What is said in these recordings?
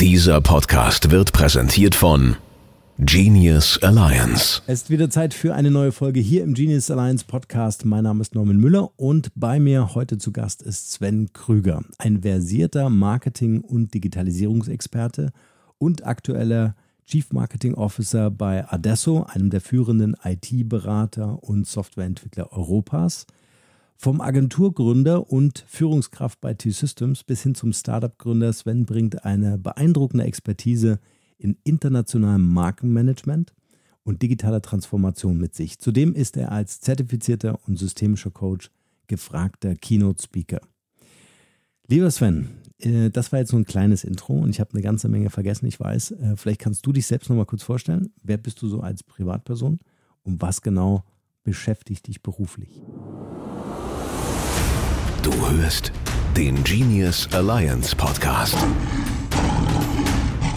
Dieser Podcast wird präsentiert von Genius Alliance. Es ist wieder Zeit für eine neue Folge hier im Genius Alliance Podcast. Mein Name ist Norman Müller und bei mir heute zu Gast ist Sven Krüger, ein versierter Marketing- und Digitalisierungsexperte und aktueller Chief Marketing Officer bei Adesso, einem der führenden IT-Berater und Softwareentwickler Europas. Vom Agenturgründer und Führungskraft bei T-Systems bis hin zum Startup-Gründer Sven bringt eine beeindruckende Expertise in internationalem Markenmanagement und digitaler Transformation mit sich. Zudem ist er als zertifizierter und systemischer Coach gefragter Keynote-Speaker. Lieber Sven, äh, das war jetzt so ein kleines Intro und ich habe eine ganze Menge vergessen, ich weiß. Äh, vielleicht kannst du dich selbst noch mal kurz vorstellen. Wer bist du so als Privatperson und was genau beschäftigt dich beruflich? Du hörst den Genius Alliance Podcast.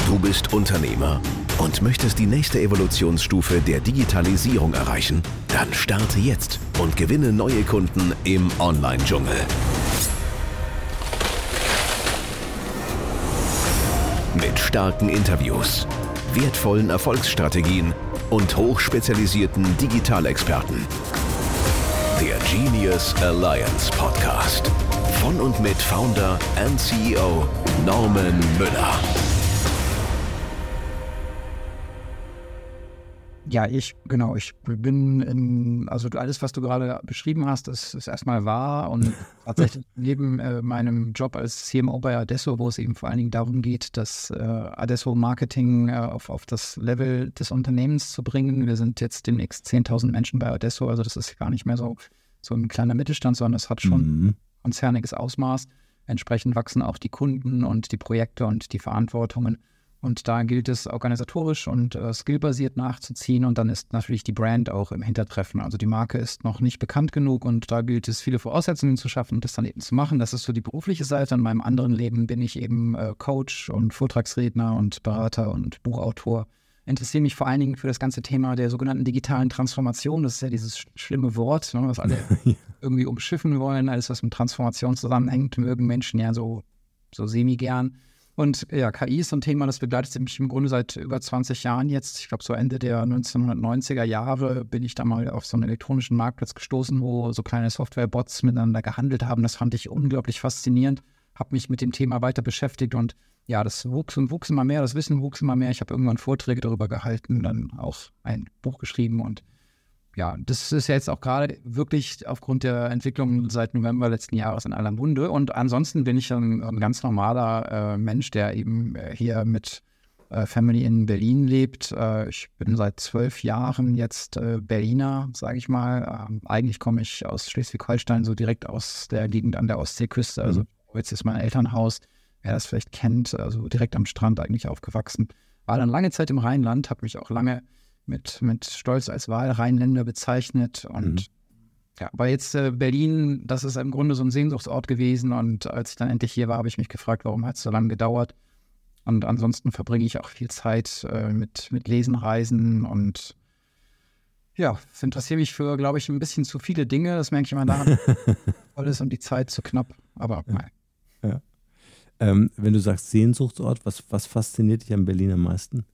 Du bist Unternehmer und möchtest die nächste Evolutionsstufe der Digitalisierung erreichen? Dann starte jetzt und gewinne neue Kunden im Online-Dschungel. Mit starken Interviews, wertvollen Erfolgsstrategien und hochspezialisierten Digitalexperten. experten der Genius Alliance Podcast. Von und mit Founder and CEO Norman Müller. Ja, ich, genau, ich bin in, also alles, was du gerade beschrieben hast, ist, ist erstmal wahr und tatsächlich neben äh, meinem Job als CMO bei Adesso, wo es eben vor allen Dingen darum geht, das äh, Adesso Marketing äh, auf, auf das Level des Unternehmens zu bringen. Wir sind jetzt demnächst 10.000 Menschen bei Adesso, also das ist gar nicht mehr so, so ein kleiner Mittelstand, sondern es hat schon mhm. konzerniges Ausmaß. Entsprechend wachsen auch die Kunden und die Projekte und die Verantwortungen. Und da gilt es organisatorisch und äh, skillbasiert nachzuziehen. Und dann ist natürlich die Brand auch im Hintertreffen. Also die Marke ist noch nicht bekannt genug und da gilt es, viele Voraussetzungen zu schaffen und das dann eben zu machen. Das ist so die berufliche Seite. In meinem anderen Leben bin ich eben äh, Coach und Vortragsredner und Berater und Buchautor. Interessiere mich vor allen Dingen für das ganze Thema der sogenannten digitalen Transformation. Das ist ja dieses schlimme Wort, ne, was alle irgendwie umschiffen wollen. Alles, was mit Transformation zusammenhängt, mögen Menschen ja so, so semi-gern. Und ja, KI ist ein Thema, das begleitet mich im Grunde seit über 20 Jahren jetzt. Ich glaube, so Ende der 1990er Jahre bin ich da mal auf so einen elektronischen Marktplatz gestoßen, wo so kleine Softwarebots miteinander gehandelt haben. Das fand ich unglaublich faszinierend, habe mich mit dem Thema weiter beschäftigt und ja, das wuchs und wuchs immer mehr, das Wissen wuchs immer mehr. Ich habe irgendwann Vorträge darüber gehalten, dann auch ein Buch geschrieben und ja, das ist jetzt auch gerade wirklich aufgrund der Entwicklung seit November letzten Jahres in aller Munde. Und ansonsten bin ich ein, ein ganz normaler äh, Mensch, der eben äh, hier mit äh, Family in Berlin lebt. Äh, ich bin seit zwölf Jahren jetzt äh, Berliner, sage ich mal. Ähm, eigentlich komme ich aus Schleswig-Holstein, so direkt aus der Gegend an der Ostseeküste. Also jetzt mhm. ist mein Elternhaus, wer das vielleicht kennt, also direkt am Strand eigentlich aufgewachsen. War dann lange Zeit im Rheinland, habe mich auch lange mit, mit Stolz als Wahlrheinländer bezeichnet. Und mhm. ja, aber jetzt äh, Berlin, das ist im Grunde so ein Sehnsuchtsort gewesen. Und als ich dann endlich hier war, habe ich mich gefragt, warum hat es so lange gedauert? Und ansonsten verbringe ich auch viel Zeit äh, mit, mit Lesen, Reisen und ja, interessiere mich für, glaube ich, ein bisschen zu viele Dinge. Das merke ich immer daran. Alles und die Zeit zu knapp. Aber ja. nein. Ja. Ähm, wenn du sagst Sehnsuchtsort, was, was fasziniert dich an Berlin am meisten?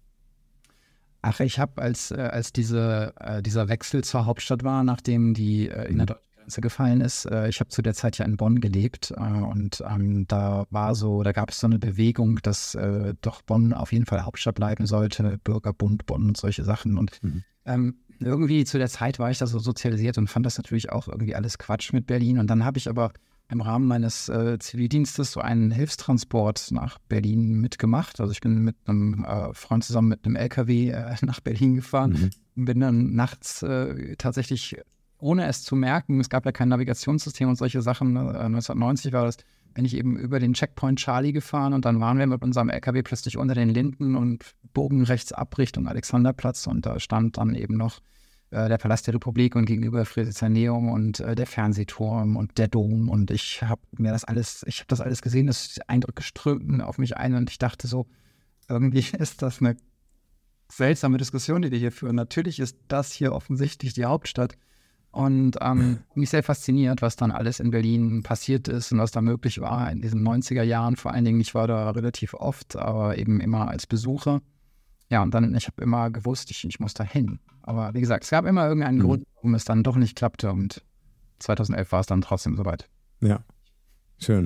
Ach, ich habe, als, äh, als diese, äh, dieser Wechsel zur Hauptstadt war, nachdem die äh, in der mhm. Deutschen Grenze gefallen ist, ich habe zu der Zeit ja in Bonn gelebt und ähm, da war so, da gab es so eine Bewegung, dass doch Bonn auf jeden Fall Hauptstadt bleiben sollte, Bürgerbund Bonn und solche Sachen. Und mhm. Ähm, irgendwie zu der Zeit war ich da so sozialisiert und fand das natürlich auch irgendwie alles Quatsch mit Berlin. Und dann habe ich aber im Rahmen meines äh, Zivildienstes so einen Hilfstransport nach Berlin mitgemacht. Also ich bin mit einem äh, Freund zusammen mit einem LKW äh, nach Berlin gefahren mhm. bin dann nachts äh, tatsächlich, ohne es zu merken, es gab ja kein Navigationssystem und solche Sachen, 1990 ne, äh, war das, bin ich eben über den Checkpoint Charlie gefahren und dann waren wir mit unserem LKW plötzlich unter den Linden und bogen rechts ab Richtung Alexanderplatz und da stand dann eben noch äh, der Palast der Republik und gegenüber Friedrichshaneum und äh, der Fernsehturm und der Dom. Und ich habe mir das alles, ich habe das alles gesehen, das Eindrücke strömten auf mich ein und ich dachte so, irgendwie ist das eine seltsame Diskussion, die wir hier führen. Natürlich ist das hier offensichtlich die Hauptstadt. Und ähm, mich sehr fasziniert, was dann alles in Berlin passiert ist und was da möglich war in diesen 90er Jahren. Vor allen Dingen, ich war da relativ oft, aber eben immer als Besucher. Ja, und dann, ich habe immer gewusst, ich, ich muss da hin. Aber wie gesagt, es gab immer irgendeinen mhm. Grund, warum es dann doch nicht klappte. Und 2011 war es dann trotzdem soweit. Ja, schön.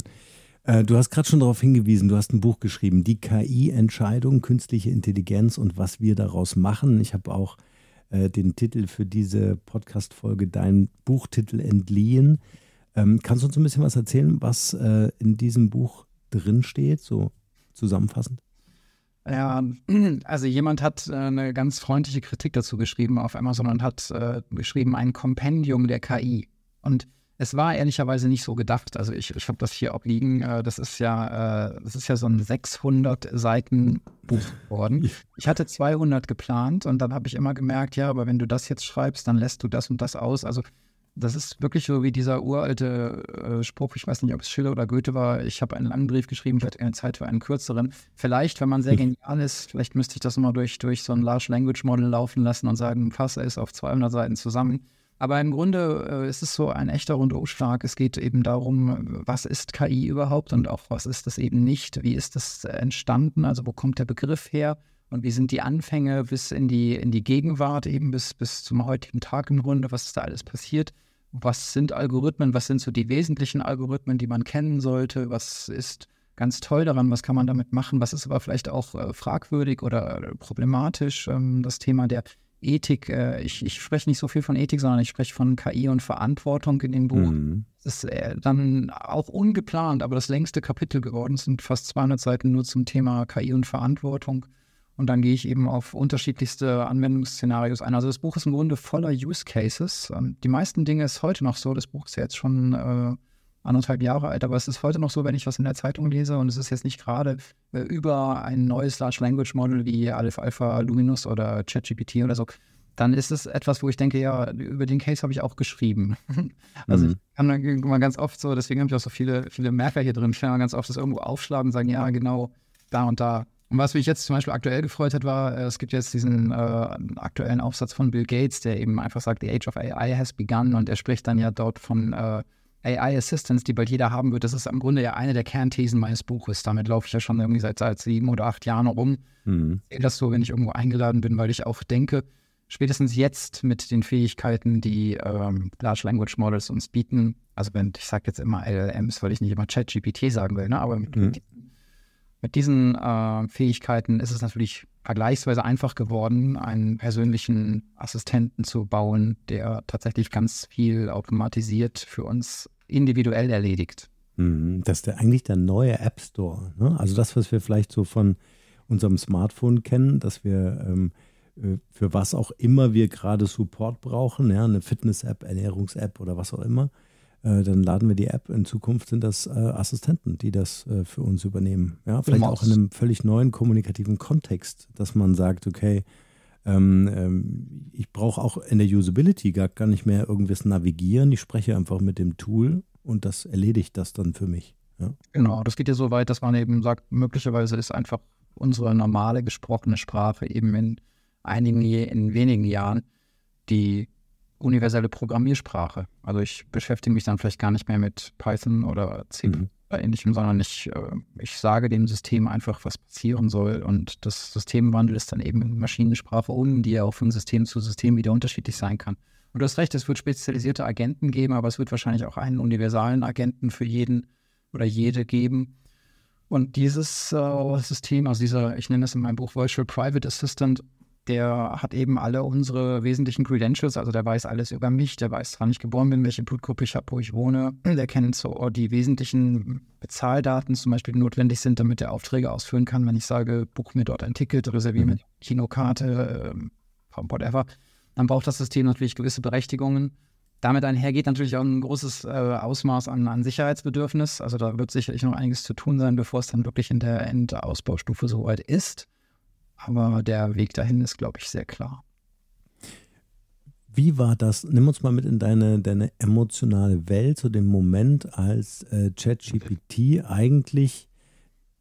Äh, du hast gerade schon darauf hingewiesen, du hast ein Buch geschrieben, die KI-Entscheidung, künstliche Intelligenz und was wir daraus machen. Ich habe auch äh, den Titel für diese Podcast-Folge, deinen Buchtitel entliehen. Ähm, kannst du uns ein bisschen was erzählen, was äh, in diesem Buch drinsteht, so zusammenfassend? Ja, also jemand hat äh, eine ganz freundliche Kritik dazu geschrieben auf Amazon und hat äh, geschrieben, ein Kompendium der KI. Und es war ehrlicherweise nicht so gedacht. Also ich, ich habe das hier auch liegen. Äh, das ist ja, äh, das ist ja so ein 600 Seiten Buch geworden. Ich hatte 200 geplant und dann habe ich immer gemerkt, ja, aber wenn du das jetzt schreibst, dann lässt du das und das aus. Also das ist wirklich so wie dieser uralte äh, Spruch, ich weiß nicht, ob es Schiller oder Goethe war, ich habe einen langen Brief geschrieben, ich hatte keine Zeit für einen kürzeren. Vielleicht, wenn man sehr genial ist, vielleicht müsste ich das mal durch, durch so ein Large Language Model laufen lassen und sagen, fasse es auf 200 Seiten zusammen. Aber im Grunde äh, ist es so ein echter Rundumschlag. Es geht eben darum, was ist KI überhaupt und auch was ist das eben nicht? Wie ist das entstanden? Also wo kommt der Begriff her? Und wie sind die Anfänge bis in die, in die Gegenwart, eben bis, bis zum heutigen Tag im Grunde, was ist da alles passiert? Was sind Algorithmen? Was sind so die wesentlichen Algorithmen, die man kennen sollte? Was ist ganz toll daran? Was kann man damit machen? Was ist aber vielleicht auch äh, fragwürdig oder äh, problematisch? Ähm, das Thema der Ethik. Äh, ich, ich, spreche nicht so viel von Ethik, sondern ich spreche von KI und Verantwortung in dem Buch. Mhm. Das ist äh, dann auch ungeplant, aber das längste Kapitel geworden. Es sind fast 200 Seiten nur zum Thema KI und Verantwortung. Und dann gehe ich eben auf unterschiedlichste Anwendungsszenarios ein. Also das Buch ist im Grunde voller Use Cases. Ähm, die meisten Dinge ist heute noch so. Das Buch ist ja jetzt schon äh, anderthalb Jahre alt, aber es ist heute noch so, wenn ich was in der Zeitung lese und es ist jetzt nicht gerade äh, über ein neues Large Language Model wie Aleph Alpha, Luminus oder ChatGPT oder so, dann ist es etwas, wo ich denke, ja, über den Case habe ich auch geschrieben. also mhm. ich kann dann ganz oft so, deswegen habe ich auch so viele, viele Merker hier drin, ich kann ganz oft das irgendwo aufschlagen und sagen, ja, genau, da und da und was mich jetzt zum Beispiel aktuell gefreut hat, war, äh, es gibt jetzt diesen äh, aktuellen Aufsatz von Bill Gates, der eben einfach sagt, the age of AI has begun und er spricht dann ja dort von äh, AI Assistance, die bald jeder haben wird. Das ist im Grunde ja eine der Kernthesen meines Buches. Damit laufe ich ja schon irgendwie seit, seit sieben oder acht Jahren rum. Mhm. Das so, wenn ich irgendwo eingeladen bin, weil ich auch denke, spätestens jetzt mit den Fähigkeiten, die ähm, Large Language Models uns bieten, also wenn ich sage jetzt immer LLMs, weil ich nicht immer ChatGPT sagen will, ne? aber mit mhm. Mit diesen äh, Fähigkeiten ist es natürlich vergleichsweise einfach geworden, einen persönlichen Assistenten zu bauen, der tatsächlich ganz viel automatisiert für uns individuell erledigt. Mhm. Das ist der, eigentlich der neue App Store. Ne? Also das, was wir vielleicht so von unserem Smartphone kennen, dass wir ähm, äh, für was auch immer wir gerade Support brauchen, ja, eine Fitness-App, Ernährungs-App oder was auch immer, äh, dann laden wir die App. In Zukunft sind das äh, Assistenten, die das äh, für uns übernehmen. Ja, vielleicht auch in einem völlig neuen kommunikativen Kontext, dass man sagt, okay, ähm, ähm, ich brauche auch in der Usability gar, gar nicht mehr irgendwas navigieren. Ich spreche einfach mit dem Tool und das erledigt das dann für mich. Ja? Genau, das geht ja so weit, dass man eben sagt, möglicherweise ist einfach unsere normale gesprochene Sprache eben in einigen, in wenigen Jahren die universelle Programmiersprache. Also ich beschäftige mich dann vielleicht gar nicht mehr mit Python oder C mhm. oder ähnlichem, sondern ich, äh, ich sage dem System einfach, was passieren soll. Und das Systemwandel ist dann eben in Maschinensprache um, die ja auch von System zu System wieder unterschiedlich sein kann. Und du hast recht, es wird spezialisierte Agenten geben, aber es wird wahrscheinlich auch einen universalen Agenten für jeden oder jede geben. Und dieses äh, System, also dieser, ich nenne es in meinem Buch Virtual Private Assistant, der hat eben alle unsere wesentlichen Credentials, also der weiß alles über mich, der weiß, wann ich geboren bin, welche Blutgruppe ich habe, wo ich wohne, der kennt so die wesentlichen Bezahldaten zum Beispiel, die notwendig sind, damit er Aufträge ausführen kann, wenn ich sage, buch mir dort ein Ticket, reserviere mir eine mhm. Kinokarte, äh, whatever, dann braucht das System natürlich gewisse Berechtigungen. Damit einhergeht natürlich auch ein großes äh, Ausmaß an, an, Sicherheitsbedürfnis. Also da wird sicherlich noch einiges zu tun sein, bevor es dann wirklich in der Endausbaustufe soweit ist. Aber der Weg dahin ist, glaube ich, sehr klar. Wie war das? Nimm uns mal mit in deine, deine emotionale Welt, zu so dem Moment, als äh, ChatGPT eigentlich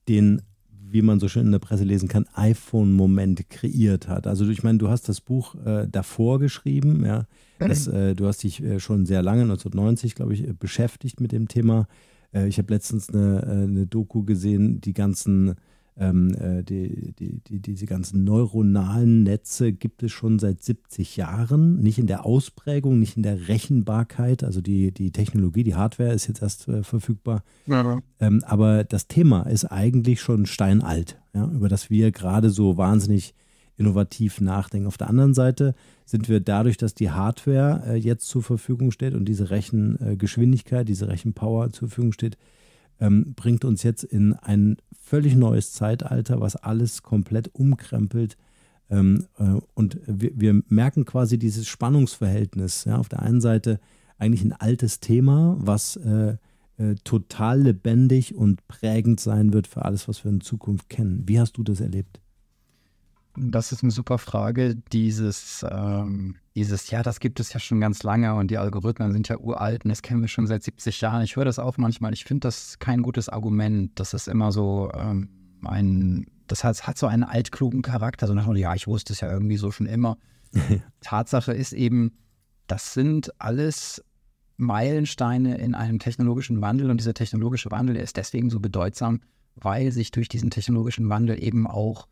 den, wie man so schön in der Presse lesen kann, iPhone-Moment kreiert hat. Also ich meine, du hast das Buch äh, davor geschrieben, ja. Mhm. Das, äh, du hast dich äh, schon sehr lange, 1990, glaube ich, äh, beschäftigt mit dem Thema. Äh, ich habe letztens eine, eine, Doku gesehen, die ganzen ähm, äh, die, die, die, diese ganzen neuronalen Netze gibt es schon seit 70 Jahren, nicht in der Ausprägung, nicht in der Rechenbarkeit. Also die, die Technologie, die Hardware ist jetzt erst äh, verfügbar. Ja. Ähm, aber das Thema ist eigentlich schon steinalt, ja, über das wir gerade so wahnsinnig innovativ nachdenken. Auf der anderen Seite sind wir dadurch, dass die Hardware äh, jetzt zur Verfügung steht und diese Rechengeschwindigkeit, diese Rechenpower zur Verfügung steht, ähm, bringt uns jetzt in ein völlig neues Zeitalter, was alles komplett umkrempelt. Ähm, äh, und wir, wir, merken quasi dieses Spannungsverhältnis. Ja? Auf der einen Seite eigentlich ein altes Thema, was äh, äh, total lebendig und prägend sein wird für alles, was wir in Zukunft kennen. Wie hast du das erlebt? Das ist eine super Frage. Dieses, ähm, dieses, ja, das gibt es ja schon ganz lange und die Algorithmen sind ja uralt und das kennen wir schon seit 70 Jahren. Ich höre das auch manchmal. Ich finde das kein gutes Argument. Das ist immer so ähm, ein, das hat, hat so einen altklugen Charakter. So nach ja, ich wusste es ja irgendwie so schon immer. Tatsache ist eben, das sind alles Meilensteine in einem technologischen Wandel und dieser technologische Wandel ist deswegen so bedeutsam, weil sich durch diesen technologischen Wandel eben auch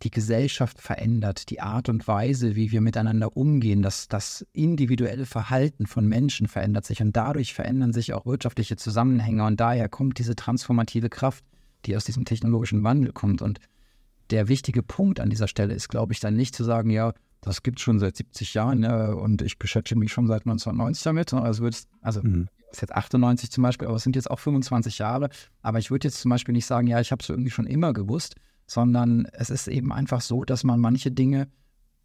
die Gesellschaft verändert, die Art und Weise, wie wir miteinander umgehen, das, das individuelle Verhalten von Menschen verändert sich und dadurch verändern sich auch wirtschaftliche Zusammenhänge und daher kommt diese transformative Kraft, die aus diesem technologischen Wandel kommt. Und der wichtige Punkt an dieser Stelle ist, glaube ich, dann nicht zu sagen, ja, das gibt es schon seit 70 Jahren ne, und ich beschäftige mich schon seit 1990 damit. Also, es also mhm. ist jetzt 98 zum Beispiel, aber es sind jetzt auch 25 Jahre. Aber ich würde jetzt zum Beispiel nicht sagen, ja, ich habe es irgendwie schon immer gewusst, sondern es ist eben einfach so, dass man manche Dinge,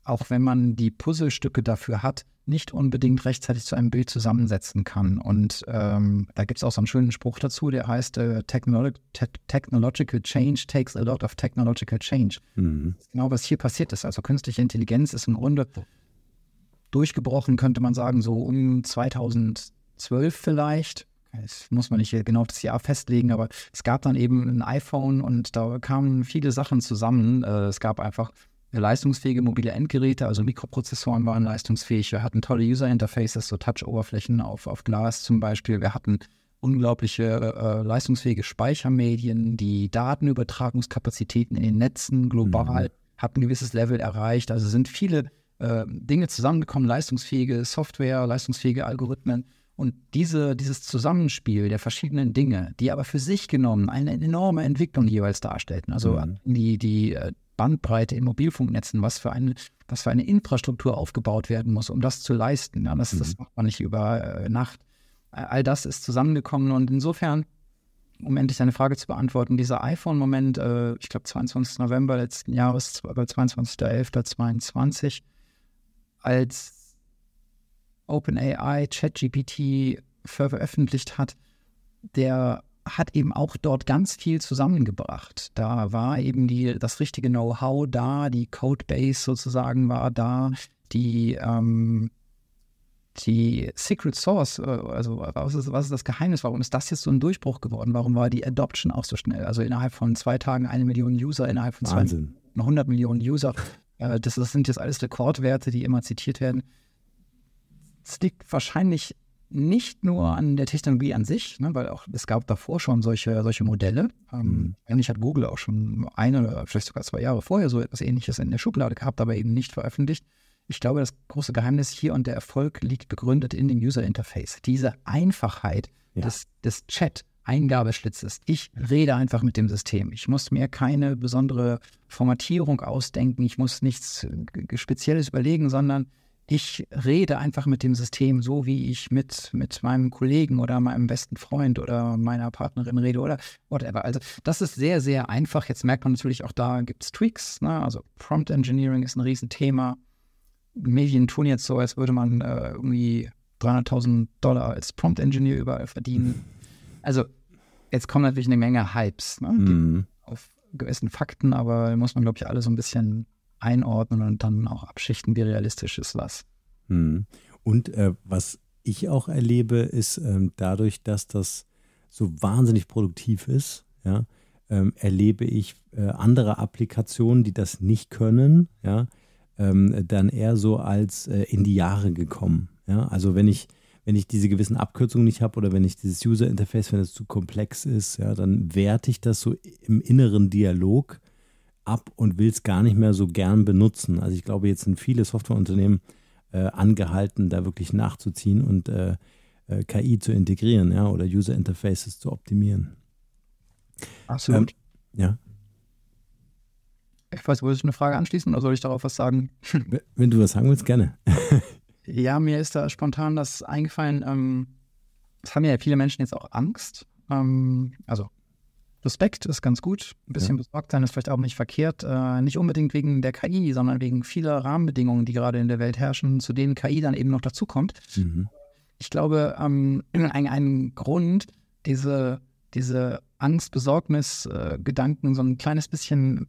auch wenn man die Puzzlestücke dafür hat, nicht unbedingt rechtzeitig zu einem Bild zusammensetzen kann. Und ähm, da gibt es auch so einen schönen Spruch dazu, der heißt, äh, Technolog te Technological Change takes a lot of technological change. Mhm. Genau, was hier passiert ist. Also künstliche Intelligenz ist im Grunde durchgebrochen, könnte man sagen, so um 2012 vielleicht das muss man nicht genau auf das Jahr festlegen, aber es gab dann eben ein iPhone und da kamen viele Sachen zusammen. Äh, es gab einfach leistungsfähige mobile Endgeräte, also Mikroprozessoren waren leistungsfähig. Wir hatten tolle User Interfaces, so Touch-Oberflächen auf, auf Glas zum Beispiel. Wir hatten unglaubliche äh, leistungsfähige Speichermedien, die Datenübertragungskapazitäten in den Netzen global mhm. hat ein gewisses Level erreicht. Also sind viele äh, Dinge zusammengekommen, leistungsfähige Software, leistungsfähige Algorithmen. Und diese, dieses Zusammenspiel der verschiedenen Dinge, die aber für sich genommen eine enorme Entwicklung jeweils darstellten, also mhm. die, die äh, Bandbreite in Mobilfunknetzen, was für eine, was für eine Infrastruktur aufgebaut werden muss, um das zu leisten. Ja, das, mhm. das macht man nicht über äh, Nacht. All das ist zusammengekommen und insofern, um endlich deine Frage zu beantworten, dieser iPhone-Moment, äh, ich glaube 22. November letzten Jahres, 22.11.22, äh, als OpenAI, ChatGPT veröffentlicht hat, der hat eben auch dort ganz viel zusammengebracht. Da war eben die, das richtige Know-how da, die Codebase sozusagen war da, die, ähm, die Secret Source, äh, also was ist, was ist das Geheimnis, warum ist das jetzt so ein Durchbruch geworden, warum war die Adoption auch so schnell? Also innerhalb von zwei Tagen eine Million User, innerhalb von Wahnsinn. zwei 100 Millionen User. Äh, das, das sind jetzt alles Rekordwerte, die immer zitiert werden es liegt wahrscheinlich nicht nur an der Technologie an sich, ne, weil auch es gab davor schon solche, solche Modelle. Ähm, mhm. Eigentlich hat Google auch schon ein oder vielleicht sogar zwei Jahre vorher so etwas Ähnliches in der Schublade gehabt, aber eben nicht veröffentlicht. Ich glaube, das große Geheimnis hier und der Erfolg liegt begründet in dem User Interface. Diese Einfachheit ja. des, des Chat. Eingabeschlitzes. Ich rede einfach mit dem System. Ich muss mir keine besondere Formatierung ausdenken. Ich muss nichts äh, Spezielles überlegen, sondern ich rede einfach mit dem System so, wie ich mit, mit meinem Kollegen oder meinem besten Freund oder meiner Partnerin rede oder whatever. Also das ist sehr, sehr einfach. Jetzt merkt man natürlich auch, da gibt es Tweaks. Ne? Also Prompt Engineering ist ein Riesenthema. Medien tun jetzt so, als würde man äh, irgendwie 300.000 Dollar als Prompt Engineer überall verdienen. Also jetzt kommen natürlich eine Menge Hypes ne? mhm. auf gewissen Fakten, aber muss man, glaube ich, alle so ein bisschen einordnen und dann auch abschichten, wie realistisch ist was. Hm. Und äh, was ich auch erlebe, ist ähm, dadurch, dass das so wahnsinnig produktiv ist, ja, ähm, erlebe ich äh, andere Applikationen, die das nicht können, ja, ähm, dann eher so als äh, in die Jahre gekommen. Ja? Also wenn ich, wenn ich diese gewissen Abkürzungen nicht habe oder wenn ich dieses User Interface, wenn es zu komplex ist, ja, dann werte ich das so im inneren Dialog ab und will es gar nicht mehr so gern benutzen. Also ich glaube, jetzt sind viele Softwareunternehmen äh, angehalten, da wirklich nachzuziehen und äh, äh, KI zu integrieren, ja, oder User Interfaces zu optimieren. Absolut. Ähm, ja. Ich weiß, wollte ich eine Frage anschließen oder soll ich darauf was sagen? Wenn du was sagen willst, gerne. ja, mir ist da spontan das eingefallen. Ähm, es haben ja viele Menschen jetzt auch Angst. Ähm, also Respekt ist ganz gut. Ein bisschen ja. besorgt sein ist vielleicht auch nicht verkehrt. Äh, nicht unbedingt wegen der KI, sondern wegen vieler Rahmenbedingungen, die gerade in der Welt herrschen, zu denen KI dann eben noch dazukommt. Mhm. Ich glaube, ähm, ein, ein Grund, diese, diese Angst, Besorgnis, äh, Gedanken so ein kleines bisschen,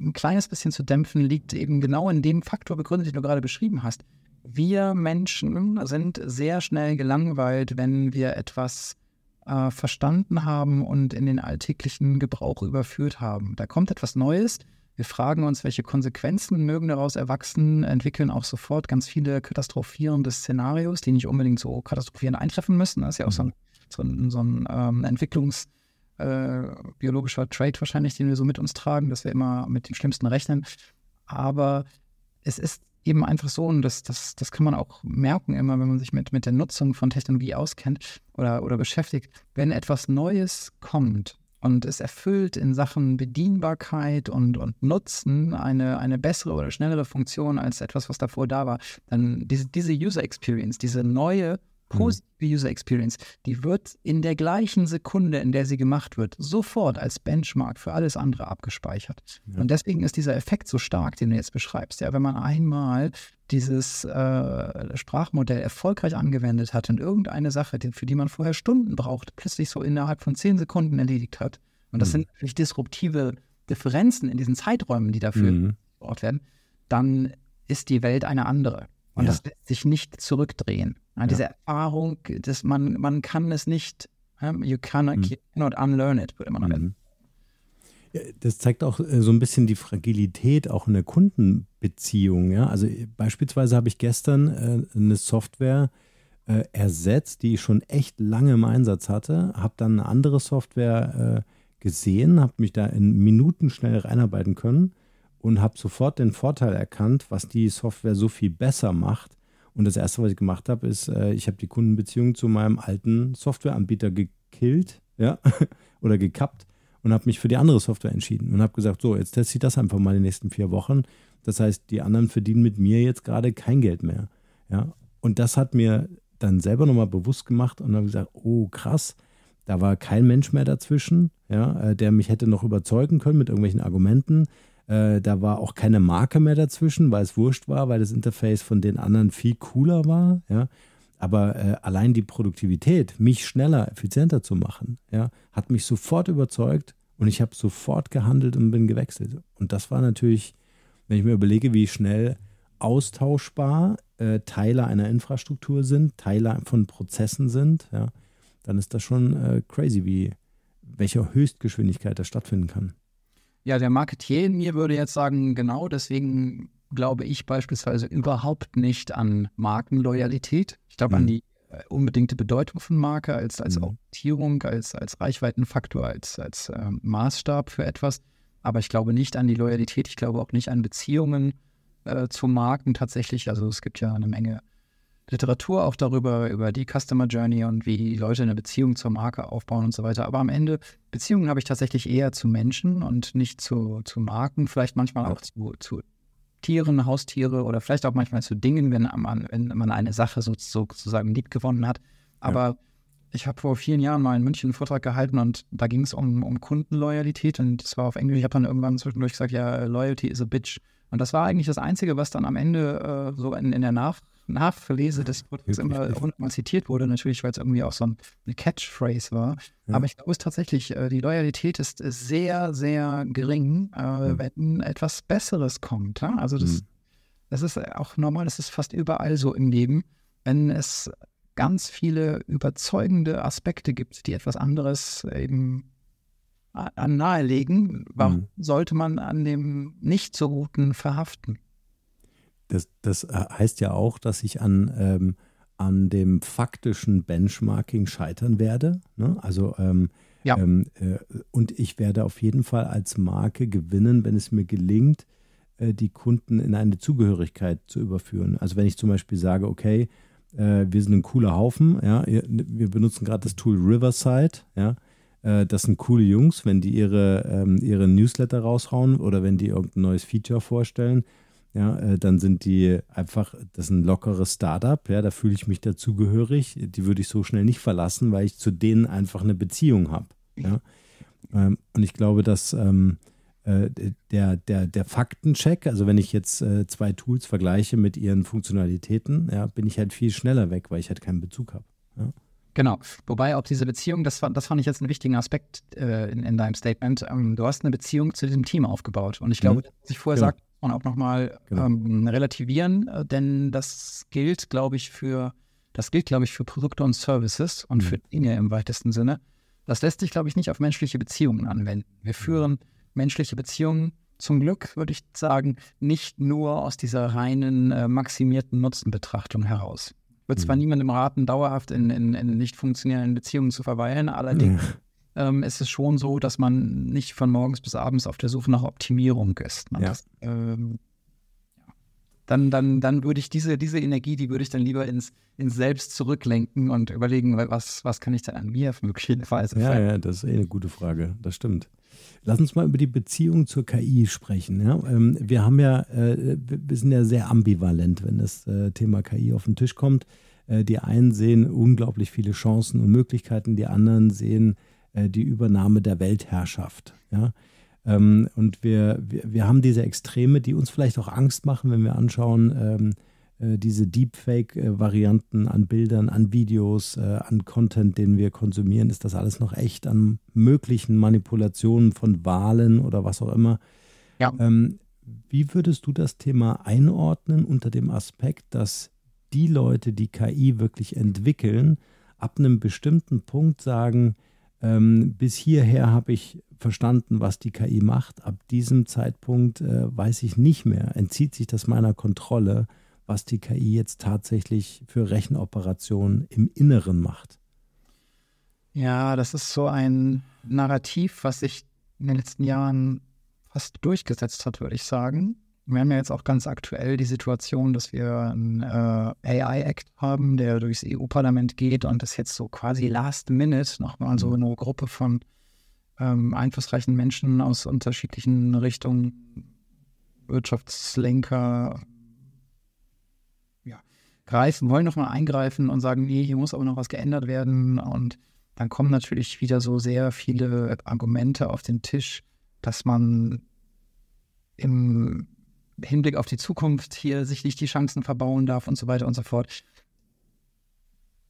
ein kleines bisschen zu dämpfen, liegt eben genau in dem Faktor begründet, den du gerade beschrieben hast. Wir Menschen sind sehr schnell gelangweilt, wenn wir etwas äh, verstanden haben und in den alltäglichen Gebrauch überführt haben. Da kommt etwas Neues. Wir fragen uns, welche Konsequenzen mögen daraus erwachsen, entwickeln auch sofort ganz viele katastrophierende Szenarios, die nicht unbedingt so katastrophierend eintreffen müssen. Das ist ja auch so ein, so ein, so ein ähm, Entwicklungs- äh, biologischer wahrscheinlich, den wir so mit uns tragen, dass wir immer mit dem Schlimmsten rechnen. Aber es ist eben einfach so, und das, das, das kann man auch merken immer, wenn man sich mit, mit der Nutzung von Technologie auskennt oder, oder beschäftigt, wenn etwas Neues kommt und es erfüllt in Sachen Bedienbarkeit und, und Nutzen eine, eine bessere oder schnellere Funktion als etwas, was davor da war, dann diese, diese User Experience, diese neue positive User Experience, die wird in der gleichen Sekunde, in der sie gemacht wird, sofort als Benchmark für alles andere abgespeichert. Ja. Und deswegen ist dieser Effekt so stark, den du jetzt beschreibst. Ja, wenn man einmal dieses äh, Sprachmodell erfolgreich angewendet hat und irgendeine Sache, für die man vorher Stunden braucht, plötzlich so innerhalb von zehn Sekunden erledigt hat. Und das mhm. sind natürlich disruptive Differenzen in diesen Zeiträumen, die dafür mhm. werden, dann ist die Welt eine andere. Und ja. das lässt sich nicht zurückdrehen. Ja, diese Erfahrung, dass man, man kann es nicht, mhm. you cannot, mhm. unlearn it, würde man mhm. Das zeigt auch äh, so ein bisschen die Fragilität auch in der Kundenbeziehung. Ja? Also äh, beispielsweise habe ich gestern äh, eine Software ersetzt, die ich schon echt lange im Einsatz hatte, habe dann eine andere Software gesehen, habe mich da in Minuten schnell reinarbeiten können und habe sofort den Vorteil erkannt, was die Software so viel besser macht, und das Erste, was ich gemacht habe, ist, äh, ich habe die Kundenbeziehung zu meinem alten Softwareanbieter gekillt ja, oder gekappt und habe mich für die andere Software entschieden und habe gesagt, so, jetzt teste ich das einfach mal die nächsten vier Wochen. Das heißt, die anderen verdienen mit mir jetzt gerade kein Geld mehr. Ja? Und das hat mir dann selber nochmal bewusst gemacht und habe gesagt, oh krass, da war kein Mensch mehr dazwischen, ja, äh, der mich hätte noch überzeugen können mit irgendwelchen Argumenten. Äh, da war auch keine Marke mehr dazwischen, weil es wurscht war, weil das Interface von den anderen viel cooler war. Ja. Aber äh, allein die Produktivität, mich schneller, effizienter zu machen, ja, hat mich sofort überzeugt und ich habe sofort gehandelt und bin gewechselt. Und das war natürlich, wenn ich mir überlege, wie schnell austauschbar äh, Teile einer Infrastruktur sind, Teile von Prozessen sind, ja, dann ist das schon äh, crazy, wie welche Höchstgeschwindigkeit das stattfinden kann. Ja, der Marketier in mir würde jetzt sagen, genau deswegen glaube ich beispielsweise überhaupt nicht an Markenloyalität. Ich glaube mhm. an die äh, unbedingte Bedeutung von Marke als, als mhm. Orientierung, als, als Reichweitenfaktor, als, als äh, Maßstab für etwas. Aber ich glaube nicht an die Loyalität. Ich glaube auch nicht an Beziehungen äh, zu Marken tatsächlich. Also es gibt ja eine Menge Literatur auch darüber, über die Customer Journey und wie die Leute eine Beziehung zur Marke aufbauen und so weiter. Aber am Ende, Beziehungen habe ich tatsächlich eher zu Menschen und nicht zu, zu Marken, vielleicht manchmal auch zu, zu Tieren, Haustiere oder vielleicht auch manchmal zu Dingen, wenn man, wenn man eine Sache sozusagen lieb gewonnen hat. Aber ja. ich habe vor vielen Jahren mal in München einen Vortrag gehalten und da ging es um, um Kundenloyalität und das war auf Englisch. Ich habe dann irgendwann zwischendurch gesagt, ja, Loyalty is a bitch. Und das war eigentlich das Einzige, was dann am Ende äh, so in, in der Nach Nachlese des Produkts immer hundertmal zitiert wurde, natürlich, weil es irgendwie auch so eine Catchphrase war. Ja. Aber ich glaube es tatsächlich, äh, die Loyalität ist sehr, sehr gering, mhm. wenn etwas Besseres kommt. Also das, mhm. das ist auch normal, das ist fast überall so im Leben. Wenn es ganz viele überzeugende Aspekte gibt, die etwas anderes eben nahelegen, warum mhm. sollte man an dem nicht so guten verhaften? das, das äh, heißt ja auch, dass ich an, ähm, an dem faktischen Benchmarking scheitern werde. Ne? Also ähm, ja. ähm, äh, und ich werde auf jeden Fall als Marke gewinnen, wenn es mir gelingt, äh, die Kunden in eine Zugehörigkeit zu überführen. Also wenn ich zum Beispiel sage, okay, äh, wir sind ein cooler Haufen, ja, wir benutzen gerade das Tool Riverside, ja, äh, das sind coole Jungs, wenn die ihre, ähm, ihre Newsletter raushauen oder wenn die irgendein neues Feature vorstellen, ja, äh, dann sind die einfach, das ist ein lockeres Startup, ja, da fühle ich mich dazugehörig, die würde ich so schnell nicht verlassen, weil ich zu denen einfach eine Beziehung habe. Ja. Ähm, und ich glaube, dass ähm, äh, der, der, der Faktencheck, also wenn ich jetzt äh, zwei Tools vergleiche mit ihren Funktionalitäten, ja, bin ich halt viel schneller weg, weil ich halt keinen Bezug habe. Ja. Genau. Wobei, ob diese Beziehung, das, das fand ich jetzt einen wichtigen Aspekt äh, in, in, deinem Statement. Ähm, du hast eine Beziehung zu diesem Team aufgebaut. Und ich glaube, mhm. was ich vorher ja. Genau. sagte, man auch nochmal genau. ähm, relativieren, äh, denn das gilt, glaube ich, für das gilt, glaube ich, für Produkte und Services und mhm. für Dinge im weitesten Sinne. Das lässt sich, glaube ich, nicht auf menschliche Beziehungen anwenden. Wir mhm. führen menschliche Beziehungen zum Glück, würde ich sagen, nicht nur aus dieser reinen äh, maximierten Nutzenbetrachtung heraus. Ich würde mhm. zwar niemandem raten, dauerhaft in, in, in, nicht funktionierenden Beziehungen zu verweilen, allerdings mhm ähm, ist es schon so, dass man nicht von morgens bis abends auf der Suche nach Optimierung ist. Ja. Das, ähm, dann, dann, dann würde ich diese, diese Energie, die würde ich dann lieber ins, ins Selbst zurücklenken und überlegen, was, was kann ich denn an mir möglicherweise Ja, ja, das ist eh eine gute Frage. Das stimmt. Lass uns mal über die Beziehung zur KI sprechen. Ja? Ähm, wir haben ja, äh, wir sind ja sehr ambivalent, wenn das äh, Thema KI auf den Tisch kommt. Äh, die einen sehen unglaublich viele Chancen und Möglichkeiten, die anderen sehen äh, die Übernahme der Weltherrschaft. Ja? Ähm, und wir, wir, wir, haben diese Extreme, die uns vielleicht auch Angst machen, wenn wir anschauen, ähm, äh, diese Deepfake-Varianten an Bildern, an Videos, äh, an Content, den wir konsumieren, ist das alles noch echt an möglichen Manipulationen von Wahlen oder was auch immer. Ja. Ähm, wie würdest du das Thema einordnen unter dem Aspekt, dass die Leute, die KI wirklich entwickeln, ab einem bestimmten Punkt sagen, ähm, bis hierher habe ich verstanden, was die KI macht. Ab diesem Zeitpunkt äh, weiß ich nicht mehr, entzieht sich das meiner Kontrolle, was die KI jetzt tatsächlich für Rechenoperationen im Inneren macht. Ja, das ist so ein Narrativ, was sich in den letzten Jahren fast durchgesetzt hat, würde ich sagen. Wir haben ja jetzt auch ganz aktuell die Situation, dass wir einen äh, AI-Act haben, der durchs EU-Parlament geht und das jetzt so quasi last minute nochmal so mhm. eine Gruppe von ähm, einflussreichen Menschen aus unterschiedlichen Richtungen, Wirtschaftslenker, ja, greifen, wollen nochmal eingreifen und sagen, nee, hier muss aber noch was geändert werden. Und dann kommen natürlich wieder so sehr viele Argumente auf den Tisch, dass man im Hinblick auf die Zukunft hier sich nicht die Chancen verbauen darf und so weiter und so fort.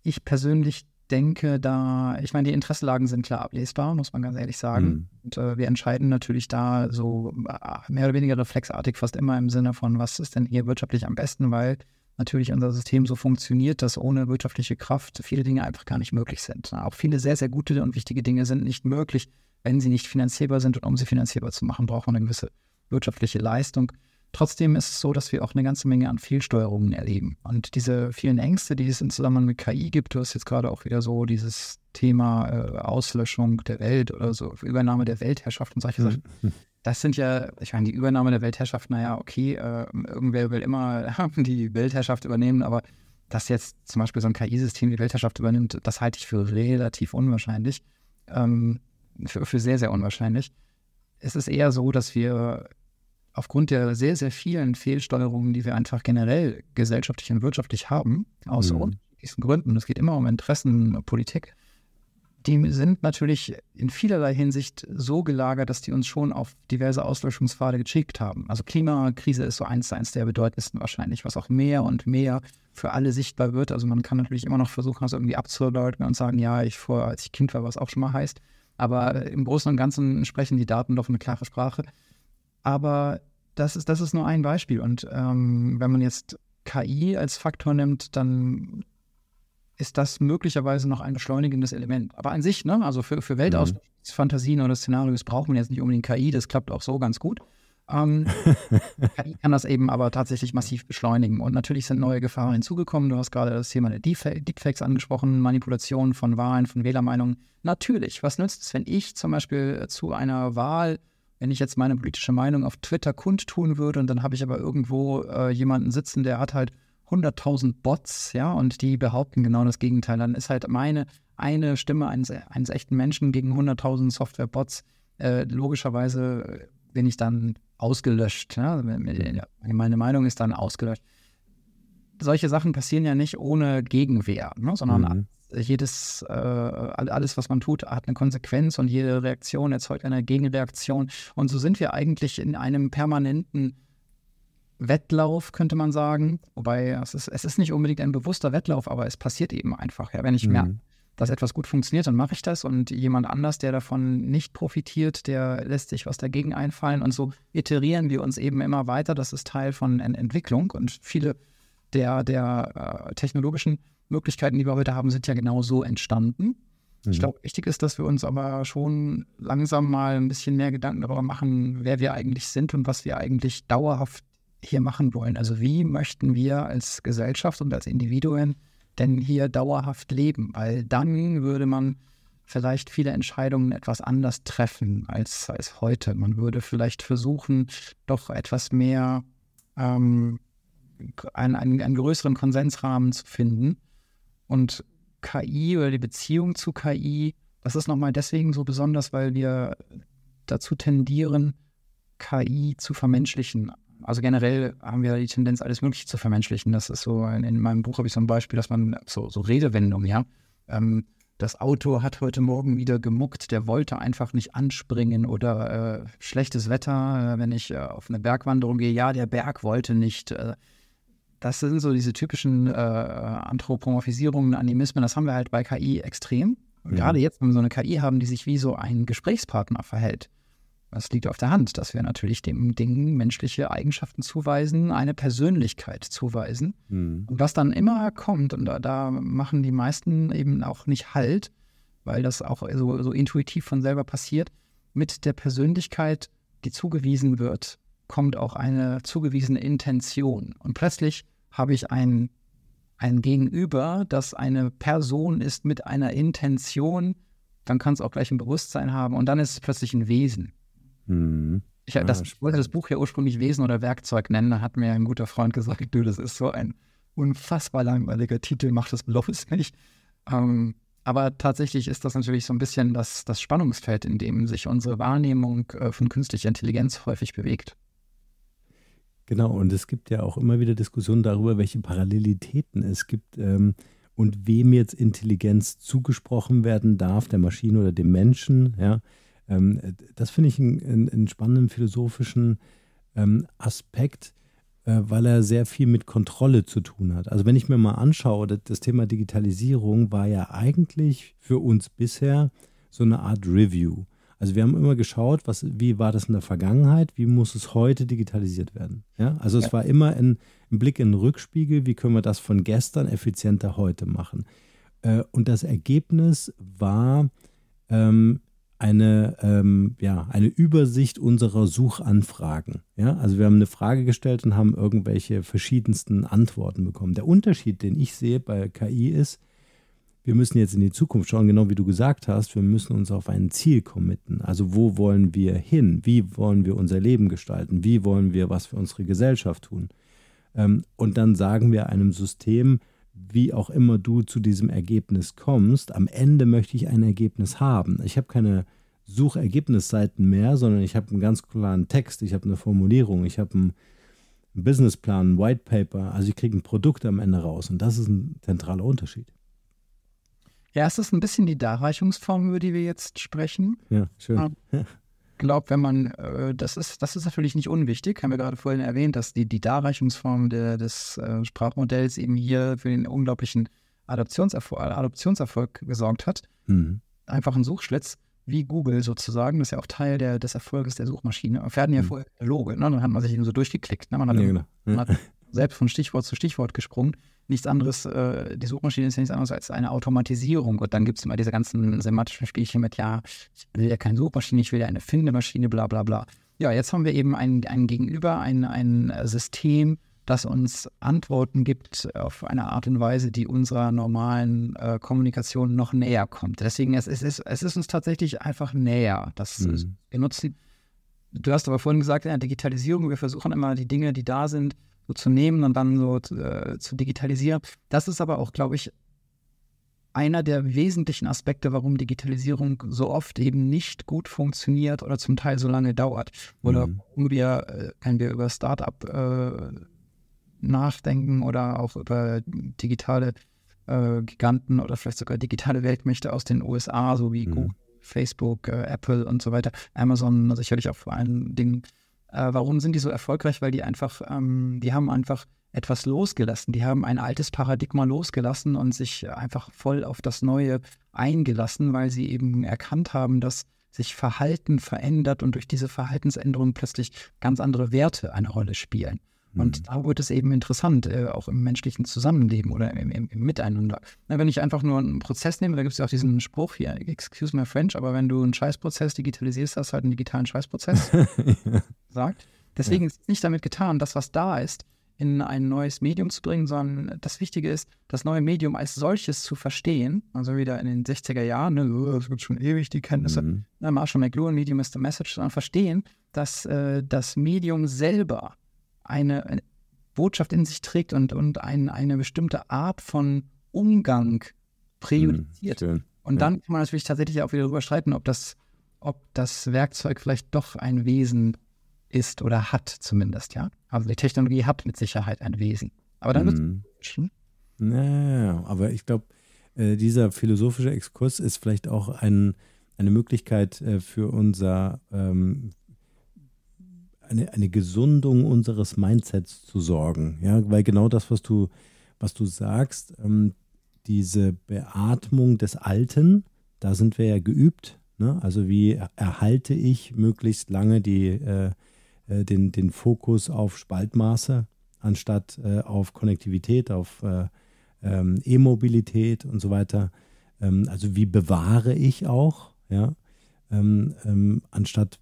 Ich persönlich denke da, ich meine, die Interessenlagen sind klar ablesbar, muss man ganz ehrlich sagen. Mhm. Und äh, wir entscheiden natürlich da so äh, mehr oder weniger reflexartig fast immer im Sinne von, was ist denn hier wirtschaftlich am besten, weil natürlich unser System so funktioniert, dass ohne wirtschaftliche Kraft viele Dinge einfach gar nicht möglich sind. Auch viele sehr, sehr gute und wichtige Dinge sind nicht möglich, wenn sie nicht finanzierbar sind. Und um sie finanzierbar zu machen, braucht man eine gewisse wirtschaftliche Leistung. Trotzdem ist es so, dass wir auch eine ganze Menge an Fehlsteuerungen erleben. Und diese vielen Ängste, die es im Zusammenhang mit KI gibt, du hast jetzt gerade auch wieder so dieses Thema äh, Auslöschung der Welt oder so, Übernahme der Weltherrschaft und solche Sachen. Mhm. Mhm. Das sind ja, ich meine, die Übernahme der Weltherrschaft, naja, okay, äh, irgendwer will immer die Weltherrschaft übernehmen, aber dass jetzt zum Beispiel so ein KI-System die Weltherrschaft übernimmt, das halte ich für relativ unwahrscheinlich, ähm, für, für sehr, sehr unwahrscheinlich. Es ist eher so, dass wir aufgrund der sehr, sehr vielen Fehlsteuerungen, die wir einfach generell gesellschaftlich und wirtschaftlich haben, aus mhm. unterschiedlichsten Gründen, es geht immer um Interessenpolitik, die sind natürlich in vielerlei Hinsicht so gelagert, dass die uns schon auf diverse Auslöschungspfade geschickt haben. Also Klimakrise ist so eins zu eins der bedeutendsten wahrscheinlich, was auch mehr und mehr für alle sichtbar wird. Also man kann natürlich immer noch versuchen, das irgendwie abzuleugnen und sagen, ja, ich vor, als ich Kind war, was auch schon mal heißt. Aber im Großen und Ganzen sprechen die Daten doch eine klare Sprache. Aber das ist, das ist nur ein Beispiel. Und ähm, wenn man jetzt KI als Faktor nimmt, dann ist das möglicherweise noch ein beschleunigendes Element. Aber an sich, ne, also für, für Weltausfantasien mhm. oder Szenarios braucht man jetzt nicht unbedingt KI, das klappt auch so ganz gut. Ähm, KI kann das eben aber tatsächlich massiv beschleunigen. Und natürlich sind neue Gefahren hinzugekommen. Du hast gerade das Thema der Deepfakes angesprochen, Manipulationen von Wahlen, von Wählermeinungen. Natürlich, was nützt es, wenn ich zum Beispiel zu einer Wahl wenn ich jetzt meine politische Meinung auf Twitter kundtun würde und dann habe ich aber irgendwo äh, jemanden sitzen, der hat halt 100.000 Bots, ja, und die behaupten genau das Gegenteil, dann ist halt meine eine Stimme eines, eines echten Menschen gegen 100.000 Software-Bots äh, logischerweise bin ich dann ausgelöscht. Ja? Also, mhm. Meine Meinung ist dann ausgelöscht solche Sachen passieren ja nicht ohne Gegenwehr, ne? sondern mhm. jedes, äh, alles, was man tut, hat eine Konsequenz und jede Reaktion erzeugt eine Gegenreaktion. Und so sind wir eigentlich in einem permanenten Wettlauf, könnte man sagen. Wobei es ist, es ist nicht unbedingt ein bewusster Wettlauf, aber es passiert eben einfach. Ja? Wenn ich mhm. merke, dass etwas gut funktioniert, dann mache ich das und jemand anders, der davon nicht profitiert, der lässt sich was dagegen einfallen und so iterieren wir uns eben immer weiter. Das ist Teil von Entwicklung und viele der, der äh, technologischen Möglichkeiten, die wir heute haben, sind ja genau so entstanden. Mhm. Ich glaube, wichtig ist, dass wir uns aber schon langsam mal ein bisschen mehr Gedanken darüber machen, wer wir eigentlich sind und was wir eigentlich dauerhaft hier machen wollen. Also wie möchten wir als Gesellschaft und als Individuen denn hier dauerhaft leben? Weil dann würde man vielleicht viele Entscheidungen etwas anders treffen als, als heute. Man würde vielleicht versuchen, doch etwas mehr ähm, einen, einen, einen größeren Konsensrahmen zu finden. Und KI oder die Beziehung zu KI, das ist nochmal deswegen so besonders, weil wir dazu tendieren, KI zu vermenschlichen. Also generell haben wir die Tendenz, alles Mögliche zu vermenschlichen. Das ist so, in, in meinem Buch habe ich so ein Beispiel, dass man so, so Redewendung, ja. Ähm, das Auto hat heute Morgen wieder gemuckt, der wollte einfach nicht anspringen oder äh, schlechtes Wetter, äh, wenn ich äh, auf eine Bergwanderung gehe, ja, der Berg wollte nicht. Äh, das sind so diese typischen äh, Anthropomorphisierungen, Animismen. Das haben wir halt bei KI extrem. Mhm. Gerade jetzt, wenn wir so eine KI haben, die sich wie so ein Gesprächspartner verhält. Das liegt auf der Hand, dass wir natürlich dem Ding menschliche Eigenschaften zuweisen, eine Persönlichkeit zuweisen. Mhm. Und was dann immer kommt, und da, da, machen die meisten eben auch nicht Halt, weil das auch so, so intuitiv von selber passiert, mit der Persönlichkeit, die zugewiesen wird, kommt auch eine zugewiesene Intention. Und plötzlich habe ich ein, ein Gegenüber, das eine Person ist mit einer Intention, dann kann es auch gleich ein Bewusstsein haben und dann ist es plötzlich ein Wesen. Mhm. Ich das, ah, wollte das Buch ja ursprünglich Wesen oder Werkzeug nennen, da hat mir ein guter Freund gesagt, du, das ist so ein unfassbar langweiliger Titel, mach das bloß nicht. Ähm, aber tatsächlich ist das natürlich so ein bisschen das, das Spannungsfeld, in dem sich unsere Wahrnehmung äh, von künstlicher Intelligenz häufig bewegt. Genau, und es gibt ja auch immer wieder Diskussionen darüber, welche Parallelitäten es gibt ähm, und wem jetzt Intelligenz zugesprochen werden darf, der Maschine oder dem Menschen. Ja? Ähm, das finde ich einen, spannenden philosophischen ähm, Aspekt, äh, weil er sehr viel mit Kontrolle zu tun hat. Also wenn ich mir mal anschaue, das, das Thema Digitalisierung war ja eigentlich für uns bisher so eine Art Review. Also wir haben immer geschaut, was, wie war das in der Vergangenheit, wie muss es heute digitalisiert werden. Ja? Also ja. es war immer ein, ein, Blick in den Rückspiegel, wie können wir das von gestern effizienter heute machen. Äh, und das Ergebnis war ähm, eine, ähm, ja, eine Übersicht unserer Suchanfragen. Ja? Also wir haben eine Frage gestellt und haben irgendwelche verschiedensten Antworten bekommen. Der Unterschied, den ich sehe bei KI ist, wir müssen jetzt in die Zukunft schauen, genau wie du gesagt hast, wir müssen uns auf ein Ziel committen. Also wo wollen wir hin? Wie wollen wir unser Leben gestalten? Wie wollen wir was für unsere Gesellschaft tun? Ähm, und dann sagen wir einem System, wie auch immer du zu diesem Ergebnis kommst, am Ende möchte ich ein Ergebnis haben. Ich habe keine Suchergebnisseiten mehr, sondern ich habe einen ganz klaren Text, ich habe eine Formulierung, ich habe einen Businessplan, ein White Paper, also ich kriege ein Produkt am Ende raus und das ist ein zentraler Unterschied. Ja, es ist ein bisschen die Darreichungsform, über die wir jetzt sprechen. Ja, schön. Ich ähm, glaube, wenn man, äh, das ist, das ist natürlich nicht unwichtig, haben wir gerade vorhin erwähnt, dass die, die Darreichungsform der, des äh, Sprachmodells eben hier für den unglaublichen Adoptionserfolg, Adoptionserfolg gesorgt hat. Mhm. Einfach ein Suchschlitz, wie Google sozusagen, das ist ja auch Teil der, des Erfolges der Suchmaschine. Äh, wir hatten ja mhm. vorher Kataloge, ne? dann hat man sich eben so durchgeklickt. Ne? Man hat, ja, genau. man hat selbst von Stichwort zu Stichwort gesprungen nichts anderes, äh, die Suchmaschine ist ja nichts anderes als eine Automatisierung. Und dann gibt es immer diese ganzen semantischen Spielchen mit, ja, ich will ja keine Suchmaschine, ich will ja eine Findemaschine, bla bla bla. Ja, jetzt haben wir eben ein, ein Gegenüber, ein, ein System, das uns Antworten gibt auf eine Art und Weise, die unserer normalen äh, Kommunikation noch näher kommt. Deswegen, es, es, ist, es ist uns tatsächlich einfach näher, das mhm. Benutzen. Du hast aber vorhin gesagt, in der Digitalisierung, wir versuchen immer die Dinge, die da sind, so zu nehmen und dann so äh, zu digitalisieren. Das ist aber auch, glaube ich, einer der wesentlichen Aspekte, warum Digitalisierung so oft eben nicht gut funktioniert oder zum Teil so lange dauert. Oder mhm. warum wir, äh, wenn wir über Startup äh, nachdenken oder auch über digitale äh, Giganten oder vielleicht sogar digitale Weltmächte aus den USA, so wie mhm. Google, Facebook, äh, Apple und so weiter, Amazon sicherlich auch vor allen Dingen äh, warum sind die so erfolgreich? Weil die einfach, ähm, die haben einfach etwas losgelassen. Die haben ein altes Paradigma losgelassen und sich einfach voll auf das Neue eingelassen, weil sie eben erkannt haben, dass sich Verhalten verändert und durch diese Verhaltensänderung plötzlich ganz andere Werte eine Rolle spielen. Und mhm. da wird es eben interessant, äh, auch im menschlichen Zusammenleben oder im, im, im Miteinander. Na, wenn ich einfach nur einen Prozess nehme, da gibt es ja auch diesen Spruch hier, excuse my French, aber wenn du einen Scheißprozess digitalisierst, hast du halt einen digitalen Scheißprozess. ja gesagt. Deswegen ja. ist es nicht damit getan, das, was da ist, in ein neues Medium zu bringen, sondern das Wichtige ist, das neue Medium als solches zu verstehen. Also wieder in den 60er Jahren, ne, das gibt schon ewig die Kenntnisse. Mhm. Na, ne, Marshall McLuhan, Medium is the Message, sondern verstehen, dass äh, das Medium selber eine, eine, Botschaft in sich trägt und, und ein, eine bestimmte Art von Umgang präjudiziert. Mhm, und dann kann man natürlich tatsächlich auch wieder darüber streiten, ob das, ob das Werkzeug vielleicht doch ein Wesen ist ist oder hat zumindest, ja. Also die Technologie hat mit Sicherheit ein Wesen. Aber dann mhm. wird Naja, aber ich glaube, äh, dieser philosophische Exkurs ist vielleicht auch ein, eine Möglichkeit äh, für unser ähm, eine, eine Gesundung unseres Mindsets zu sorgen. Ja, weil genau das, was du, was du sagst, ähm, diese Beatmung des Alten, da sind wir ja geübt. Ne? Also wie erhalte ich möglichst lange die äh, äh, den, den Fokus auf Spaltmaße anstatt äh, auf Konnektivität, auf äh, ähm, E-Mobilität und so weiter. Ähm, also wie bewahre ich auch, ja, ähm, ähm anstatt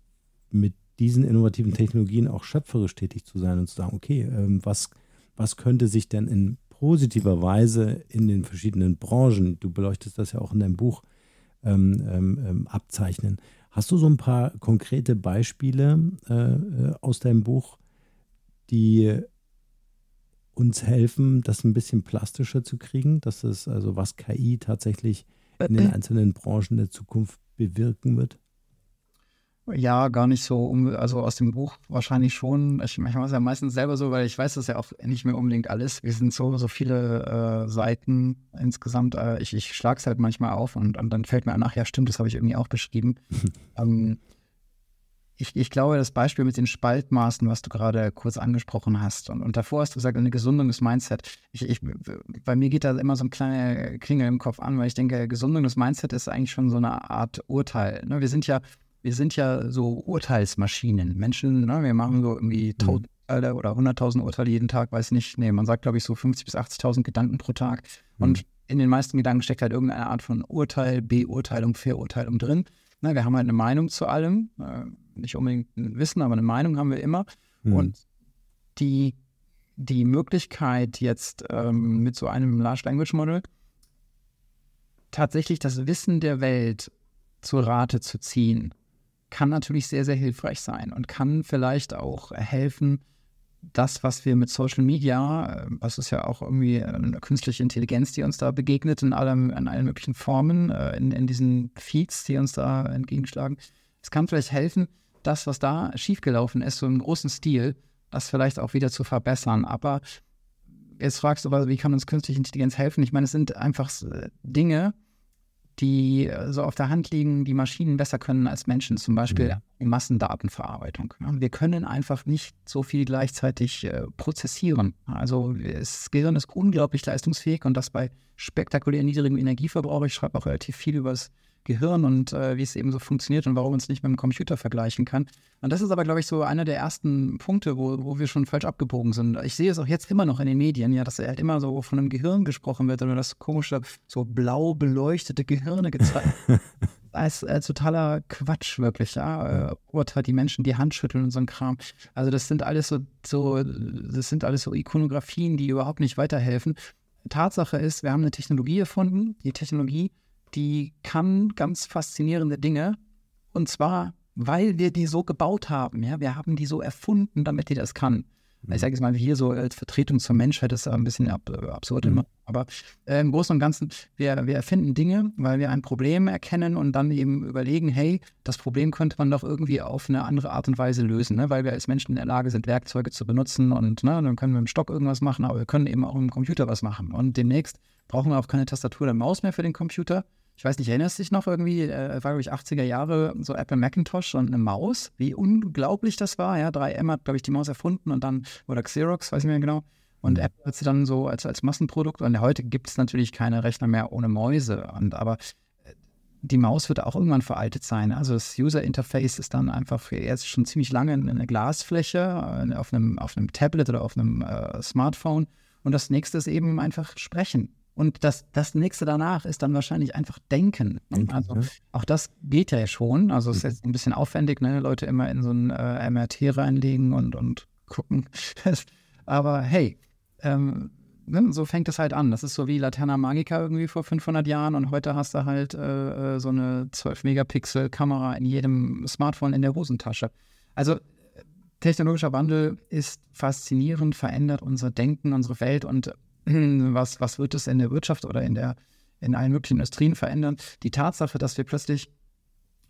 mit diesen innovativen Technologien auch schöpferisch tätig zu sein und zu sagen, okay, ähm, was, was könnte sich denn in positiver Weise in den verschiedenen Branchen, du beleuchtest das ja auch in deinem Buch, ähm, abzeichnen. Hast du so ein paar konkrete Beispiele äh, äh, aus deinem Buch, die uns helfen, das ein bisschen plastischer zu kriegen? Das ist also, was KI tatsächlich in den äh, äh. einzelnen Branchen der Zukunft bewirken wird? Ja, gar nicht so, um, also aus dem Buch wahrscheinlich schon. Ich, ich mache es ja meistens selber so, weil ich weiß das ja auch nicht mehr unbedingt alles. Wir sind so, so viele äh, Seiten insgesamt. Äh, ich ich schlage es halt manchmal auf und, und, dann fällt mir nach, ja stimmt, das habe ich irgendwie auch beschrieben. ähm, ich, ich, glaube, das Beispiel mit den Spaltmaßen, was du gerade kurz angesprochen hast, und, und davor hast du gesagt, eine Gesundung des Mindset. Ich, ich, bei mir geht da immer so ein kleiner Klingel im Kopf an, weil ich denke, Gesundung des Mindset ist eigentlich schon so eine Art Urteil. Ne? Wir sind ja wir sind ja so Urteilsmaschinen. Menschen, ne, wir machen so irgendwie tausend mhm. oder 100.000 Urteile jeden Tag, weiß nicht. Nee, man sagt, glaube ich, so 50.000 bis 80.000 Gedanken pro Tag. Mhm. Und in den meisten Gedanken steckt halt irgendeine Art von Urteil, Beurteilung, Verurteilung drin. Ne, wir haben halt eine Meinung zu allem. Äh, nicht unbedingt ein Wissen, aber eine Meinung haben wir immer. Mhm. Und die, die Möglichkeit jetzt ähm, mit so einem Large Language Model tatsächlich das Wissen der Welt zu Rate zu ziehen kann natürlich sehr, sehr hilfreich sein und kann vielleicht auch helfen, das, was wir mit Social Media, äh, was ist ja auch irgendwie äh, eine künstliche Intelligenz, die uns da begegnet in, allem, in allen möglichen Formen, äh, in, in diesen Feeds, die uns da entgegenschlagen. Es kann vielleicht helfen, das, was da schiefgelaufen ist, so im großen Stil, das vielleicht auch wieder zu verbessern. Aber jetzt fragst du, wie kann uns künstliche Intelligenz helfen? Ich meine, es sind einfach Dinge, die äh, so auf der Hand liegen, die Maschinen besser können als Menschen, zum Beispiel ja. Massendatenverarbeitung. Wir können einfach nicht so viel gleichzeitig äh, prozessieren. Also das Gehirn ist unglaublich leistungsfähig und das bei spektakulär niedrigem Energieverbrauch. Ich schreibe auch relativ viel über das Gehirn und äh, wie es eben so funktioniert und warum man es nicht mit dem Computer vergleichen kann. Und das ist aber, glaube ich, so einer der ersten Punkte, wo, wo wir schon falsch abgebogen sind. Ich sehe es auch jetzt immer noch in den Medien, ja, dass halt immer so von einem Gehirn gesprochen wird oder das komische, so blau beleuchtete Gehirne gezeigt. als, als äh, totaler Quatsch, wirklich, ja. Äh, Oberteil, die Menschen, die Hand schütteln und so ein Kram. Also, das sind alles so, so, das sind alles so Ikonografien, die überhaupt nicht weiterhelfen. Tatsache ist, wir haben eine Technologie erfunden. Die Technologie die kann ganz faszinierende Dinge. Und zwar, weil wir die so gebaut haben. Ja? Wir haben die so erfunden, damit die das kann. Mhm. Ich sage jetzt mal, hier so als Vertretung zur Menschheit, ist ein bisschen ab, äh, absurd mhm. immer. Aber äh, im Großen und Ganzen, wir, wir erfinden Dinge, weil wir ein Problem erkennen und dann eben überlegen, hey, das Problem könnte man doch irgendwie auf eine andere Art und Weise lösen, ne? weil wir als Menschen in der Lage sind, Werkzeuge zu benutzen und ne, dann können wir im Stock irgendwas machen, aber wir können eben auch im Computer was machen. Und demnächst brauchen wir auch keine Tastatur oder Maus mehr für den Computer, ich weiß nicht, erinnerst du dich noch irgendwie, äh, war glaube ich 80er Jahre, so Apple Macintosh und eine Maus, wie unglaublich das war. Ja, 3M hat, glaube ich, die Maus erfunden und dann, oder Xerox, weiß ich nicht mehr genau. Und mhm. Apple hat sie dann so als, als Massenprodukt. Und heute gibt es natürlich keine Rechner mehr ohne Mäuse. Und, aber äh, die Maus wird auch irgendwann veraltet sein. Also das User Interface ist dann einfach jetzt schon ziemlich lange eine Glasfläche äh, auf einem, auf einem Tablet oder auf einem äh, Smartphone. Und das nächste ist eben einfach Sprechen. Und das, das nächste danach ist dann wahrscheinlich einfach Denken. also, Auch das geht ja schon. Also es ist jetzt mhm. ein bisschen aufwendig, ne? Leute immer in so ein äh, MRT reinlegen und, und gucken. Aber hey, ähm, ne, so fängt es halt an. Das ist so wie Laterna Magica irgendwie vor 500 Jahren und heute hast du halt äh, äh so eine 12-Megapixel-Kamera in jedem Smartphone in der Hosentasche. Also äh, technologischer Wandel ist faszinierend, verändert unser Denken, unsere Welt und was, was wird es in der Wirtschaft oder in, der, in allen möglichen Industrien verändern? Die Tatsache, dass wir plötzlich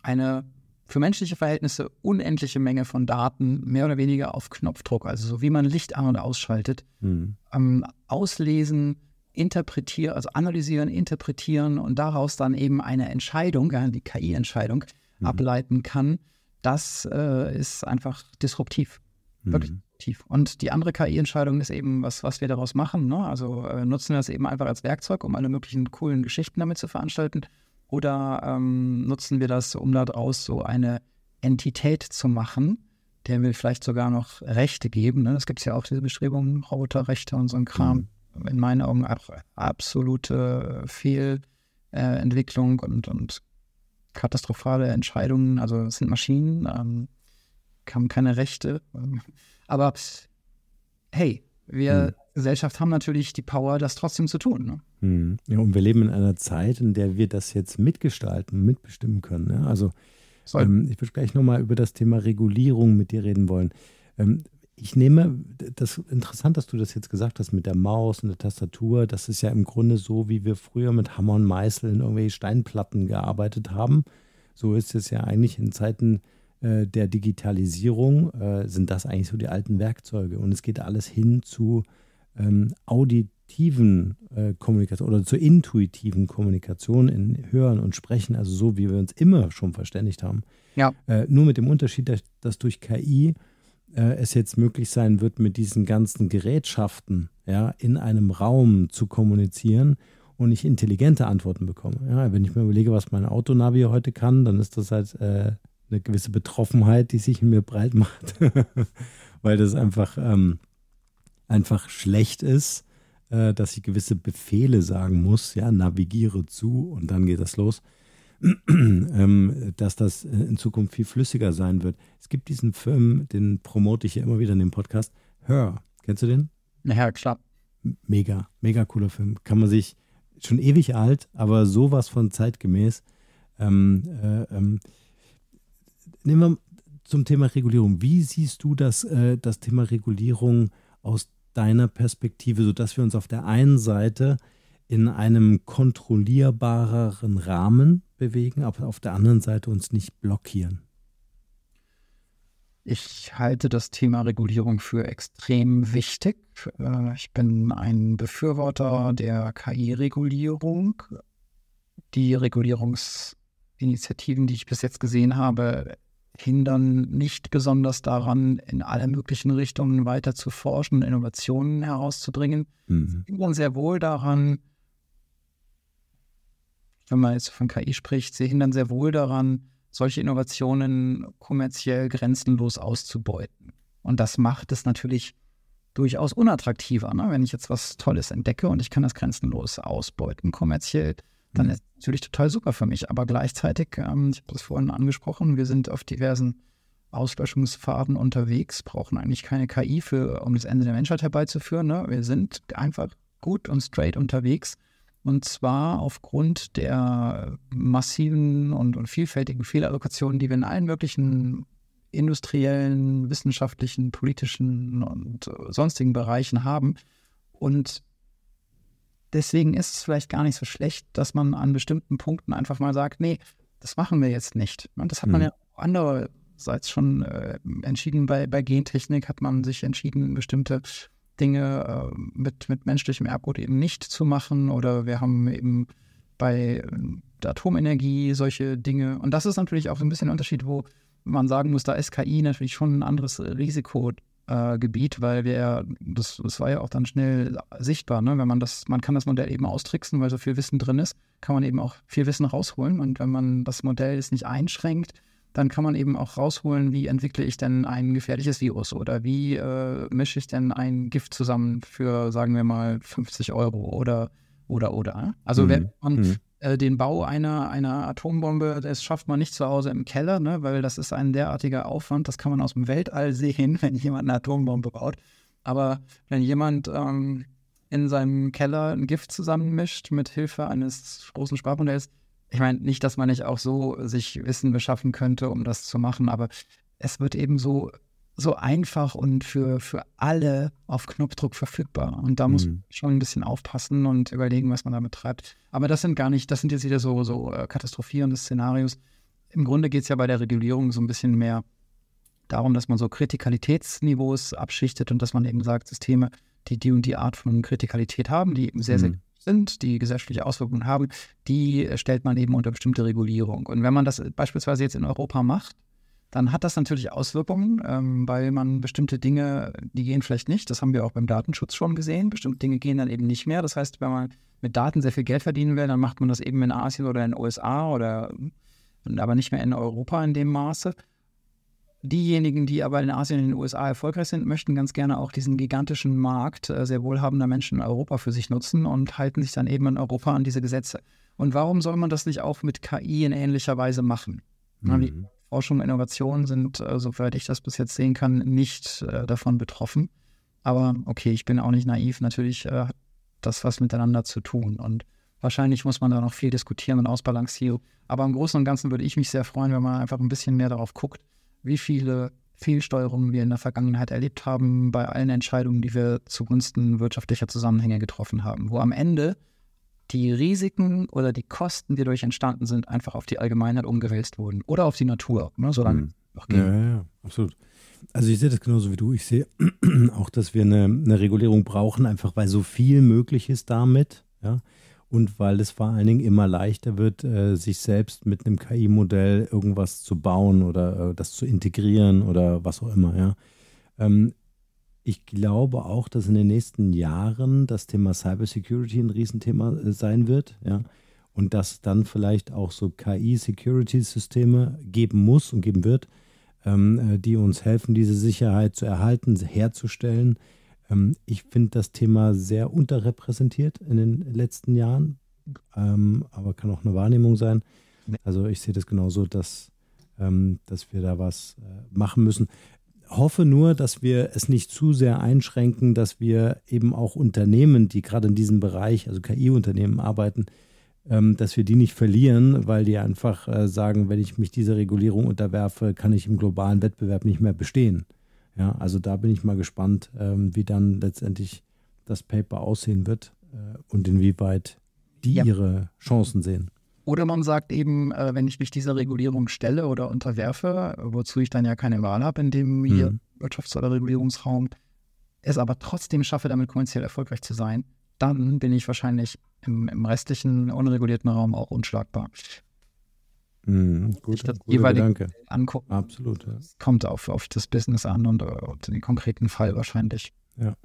eine für menschliche Verhältnisse unendliche Menge von Daten, mehr oder weniger auf Knopfdruck, also so wie man Licht an- und ausschaltet, mhm. ähm, auslesen, interpretieren, also analysieren, interpretieren und daraus dann eben eine Entscheidung, ja, die KI-Entscheidung, mhm. ableiten kann, das äh, ist einfach disruptiv. Wirklich mhm. tief. Und die andere KI-Entscheidung ist eben, was, was wir daraus machen. Ne? Also äh, nutzen wir das eben einfach als Werkzeug, um alle möglichen coolen Geschichten damit zu veranstalten. Oder ähm, nutzen wir das, um daraus so eine Entität zu machen, der wir vielleicht sogar noch Rechte geben. Ne? gibt ja auch diese Bestrebungen, Roboterrechte und so ein Kram. Mhm. In meinen Augen auch absolute Fehlentwicklung äh, und, und katastrophale Entscheidungen. Also es sind Maschinen. Ähm, haben keine Rechte. Ähm, aber hey, wir hm. Gesellschaft haben natürlich die Power, das trotzdem zu tun. Ne? Hm. Ja, und wir leben in einer Zeit, in der wir das jetzt mitgestalten, mitbestimmen können. Ne? Also ähm, ich würde gleich nochmal über das Thema Regulierung mit dir reden wollen. Ähm, ich nehme, das interessant, dass du das jetzt gesagt hast mit der Maus und der Tastatur. Das ist ja im Grunde so, wie wir früher mit Hammer und Meißel in irgendwelche Steinplatten gearbeitet haben. So ist es ja eigentlich in Zeiten äh, der Digitalisierung äh, sind das eigentlich so die alten Werkzeuge. Und es geht alles hin zu ähm, auditiven äh, Kommunikation oder zur intuitiven Kommunikation in Hören und Sprechen, also so wie wir uns immer schon verständigt haben. Ja. Äh, nur mit dem Unterschied, dass, dass durch KI äh, es jetzt möglich sein wird, mit diesen ganzen Gerätschaften ja, in einem Raum zu kommunizieren und ich intelligente Antworten bekomme. Ja, wenn ich mir überlege, was mein Autonavi heute kann, dann ist das halt äh, eine gewisse Betroffenheit, die sich in mir breit macht, weil das einfach, ähm, einfach schlecht ist, äh, dass ich gewisse Befehle sagen muss, ja, navigiere zu und dann geht das los, ähm, dass das äh, in Zukunft viel flüssiger sein wird. Es gibt diesen Film, den promote ich ja immer wieder in dem Podcast, Hör. Kennst du den? Na ja, klar. Mega, mega cooler Film. Kann man sich, schon ewig alt, aber sowas von zeitgemäß. Ähm, äh, ähm, nehmen wir zum Thema Regulierung. Wie siehst du das, äh, das Thema Regulierung aus deiner Perspektive, sodass wir uns auf der einen Seite in einem kontrollierbareren Rahmen bewegen, aber auf der anderen Seite uns nicht blockieren? Ich halte das Thema Regulierung für extrem wichtig. Äh, ich bin ein Befürworter der KI-Regulierung. Die Regulierungsinitiativen, die ich bis jetzt gesehen habe, hindern nicht besonders daran, in alle möglichen Richtungen weiter zu forschen, und Innovationen herauszudringen. Mhm. Hindern sehr wohl daran, wenn man jetzt von KI spricht, sie hindern sehr wohl daran, solche Innovationen kommerziell grenzenlos auszubeuten. Und das macht es natürlich durchaus unattraktiver. Ne? Wenn ich jetzt was Tolles entdecke und ich kann das grenzenlos ausbeuten kommerziell, dann mhm. ist es natürlich total super für mich. Aber gleichzeitig, ähm, ich habe das vorhin angesprochen, wir sind auf diversen Auslöschungsfaden unterwegs, brauchen eigentlich keine KI für, um das Ende der Menschheit herbeizuführen. Ne? Wir sind einfach gut und straight unterwegs. Und zwar aufgrund der massiven und, und vielfältigen Fehlallokationen, die wir in allen möglichen industriellen, wissenschaftlichen, politischen und sonstigen Bereichen haben. Und Deswegen ist es vielleicht gar nicht so schlecht, dass man an bestimmten Punkten einfach mal sagt, nee, das machen wir jetzt nicht. Und das hat man mhm. ja andererseits schon äh, entschieden. Bei, bei Gentechnik hat man sich entschieden, bestimmte Dinge äh, mit, mit menschlichem Erbgut eben nicht zu machen. Oder wir haben eben bei der äh, Atomenergie solche Dinge. Und das ist natürlich auch ein bisschen ein Unterschied, wo man sagen muss, da ist KI natürlich schon ein anderes Risiko äh, Gebiet, weil wir ja, das, das war ja auch dann schnell sichtbar, ne? Wenn man das, man kann das Modell eben austricksen, weil so viel Wissen drin ist, kann man eben auch viel Wissen rausholen. Und wenn man das Modell jetzt nicht einschränkt, dann kann man eben auch rausholen, wie entwickle ich denn ein gefährliches Virus oder wie äh, mische ich denn ein Gift zusammen für, sagen wir mal, 50 Euro oder, oder, oder. Also mhm. wenn man mhm. Äh, den Bau einer, einer Atombombe, das schafft man nicht zu Hause im Keller, ne, weil das ist ein derartiger Aufwand, das kann man aus dem Weltall sehen, wenn jemand eine Atombombe baut. Aber wenn jemand ähm, in seinem Keller ein Gift zusammenmischt mit Hilfe eines großen Sparmodells, ich meine, nicht, dass man nicht auch so sich Wissen beschaffen könnte, um das zu machen, aber es wird eben so so einfach und für, für alle auf Knopfdruck verfügbar. Und da muss mhm. man schon ein bisschen aufpassen und überlegen, was man damit treibt. Aber das sind gar nicht, das sind jetzt wieder so, so äh, katastrophierende Szenarios. Im Grunde geht es ja bei der Regulierung so ein bisschen mehr darum, dass man so Kritikalitätsniveaus abschichtet und dass man eben sagt, Systeme, die die und die Art von Kritikalität haben, die eben sehr, sehr mhm. sind, die gesellschaftliche Auswirkungen haben, die äh, stellt man eben unter bestimmte Regulierung. Und wenn man das beispielsweise jetzt in Europa macht, dann hat das natürlich Auswirkungen, ähm, weil man bestimmte Dinge, die gehen vielleicht nicht, das haben wir auch beim Datenschutz schon gesehen, bestimmte Dinge gehen dann eben nicht mehr. Das heißt, wenn man mit Daten sehr viel Geld verdienen will, dann macht man das eben in Asien oder in den USA oder aber nicht mehr in Europa in dem Maße. Diejenigen, die aber in Asien und in den USA erfolgreich sind, möchten ganz gerne auch diesen gigantischen Markt äh, sehr wohlhabender Menschen in Europa für sich nutzen und halten sich dann eben in Europa an diese Gesetze. Und warum soll man das nicht auch mit KI in ähnlicher Weise machen? Mhm. Forschung und Innovation sind, äh, soweit ich das bis jetzt sehen kann, nicht äh, davon betroffen. Aber okay, ich bin auch nicht naiv. Natürlich äh, hat das was miteinander zu tun. Und wahrscheinlich muss man da noch viel diskutieren und ausbalancieren. Aber im Großen und Ganzen würde ich mich sehr freuen, wenn man einfach ein bisschen mehr darauf guckt, wie viele Fehlsteuerungen wir in der Vergangenheit erlebt haben bei allen Entscheidungen, die wir zugunsten wirtschaftlicher Zusammenhänge getroffen haben. Wo am Ende die Risiken oder die Kosten, die dadurch entstanden sind, einfach auf die Allgemeinheit umgewälzt wurden oder auf die Natur, ne, solange mhm. noch geht. Ja, ja, ja, absolut. Also ich sehe das genauso wie du. Ich sehe auch, dass wir eine, eine, Regulierung brauchen, einfach weil so viel möglich ist damit, ja. Und weil es vor allen Dingen immer leichter wird, äh, sich selbst mit einem KI-Modell irgendwas zu bauen oder äh, das zu integrieren oder was auch immer, ja. Ähm, ich glaube auch, dass in den nächsten Jahren das Thema Cybersecurity ein Riesenthema äh, sein wird. Ja? Und dass dann vielleicht auch so KI-Security-Systeme geben muss und geben wird, ähm, äh, die uns helfen, diese Sicherheit zu erhalten, herzustellen. Ähm, ich finde das Thema sehr unterrepräsentiert in den letzten Jahren, ähm, aber kann auch eine Wahrnehmung sein. Also ich sehe das genauso, dass, ähm, dass wir da was äh, machen müssen hoffe nur, dass wir es nicht zu sehr einschränken, dass wir eben auch Unternehmen, die gerade in diesem Bereich, also KI-Unternehmen arbeiten, ähm, dass wir die nicht verlieren, weil die einfach äh, sagen, wenn ich mich dieser Regulierung unterwerfe, kann ich im globalen Wettbewerb nicht mehr bestehen. Ja, also da bin ich mal gespannt, ähm, wie dann letztendlich das Paper aussehen wird äh, und inwieweit die ja. ihre Chancen sehen. Oder man sagt eben, äh, wenn ich mich dieser Regulierung stelle oder unterwerfe, wozu ich dann ja keine Wahl habe in dem mhm. hier Wirtschafts- oder Regulierungsraum, es aber trotzdem schaffe, damit kommerziell erfolgreich zu sein, dann bin ich wahrscheinlich im, im restlichen unregulierten Raum auch unschlagbar. Mhm, gut, das jeweilige angucken. Absolut. Ja. Kommt auf, auf das Business an und, äh, und den konkreten Fall wahrscheinlich. Ja.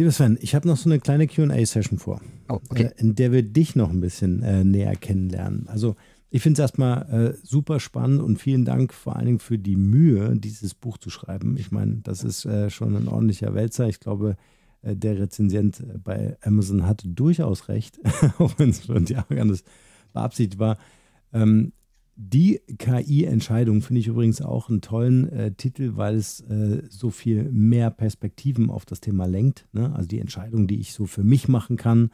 Lieber Sven, ich habe noch so eine kleine QA-Session vor, oh, okay. äh, in der wir dich noch ein bisschen äh, näher kennenlernen. Also, ich finde es erstmal äh, super spannend und vielen Dank vor allen Dingen für die Mühe, dieses Buch zu schreiben. Ich meine, das ist äh, schon ein ordentlicher Wälzer. Ich glaube, äh, der Rezensent äh, bei Amazon hatte durchaus recht, auch wenn es schon die Arroganz beabsichtigt war. Ähm, die KI-Entscheidung finde ich übrigens auch einen tollen äh, Titel, weil es äh, so viel mehr Perspektiven auf das Thema lenkt. Ne? Also die Entscheidung, die ich so für mich machen kann,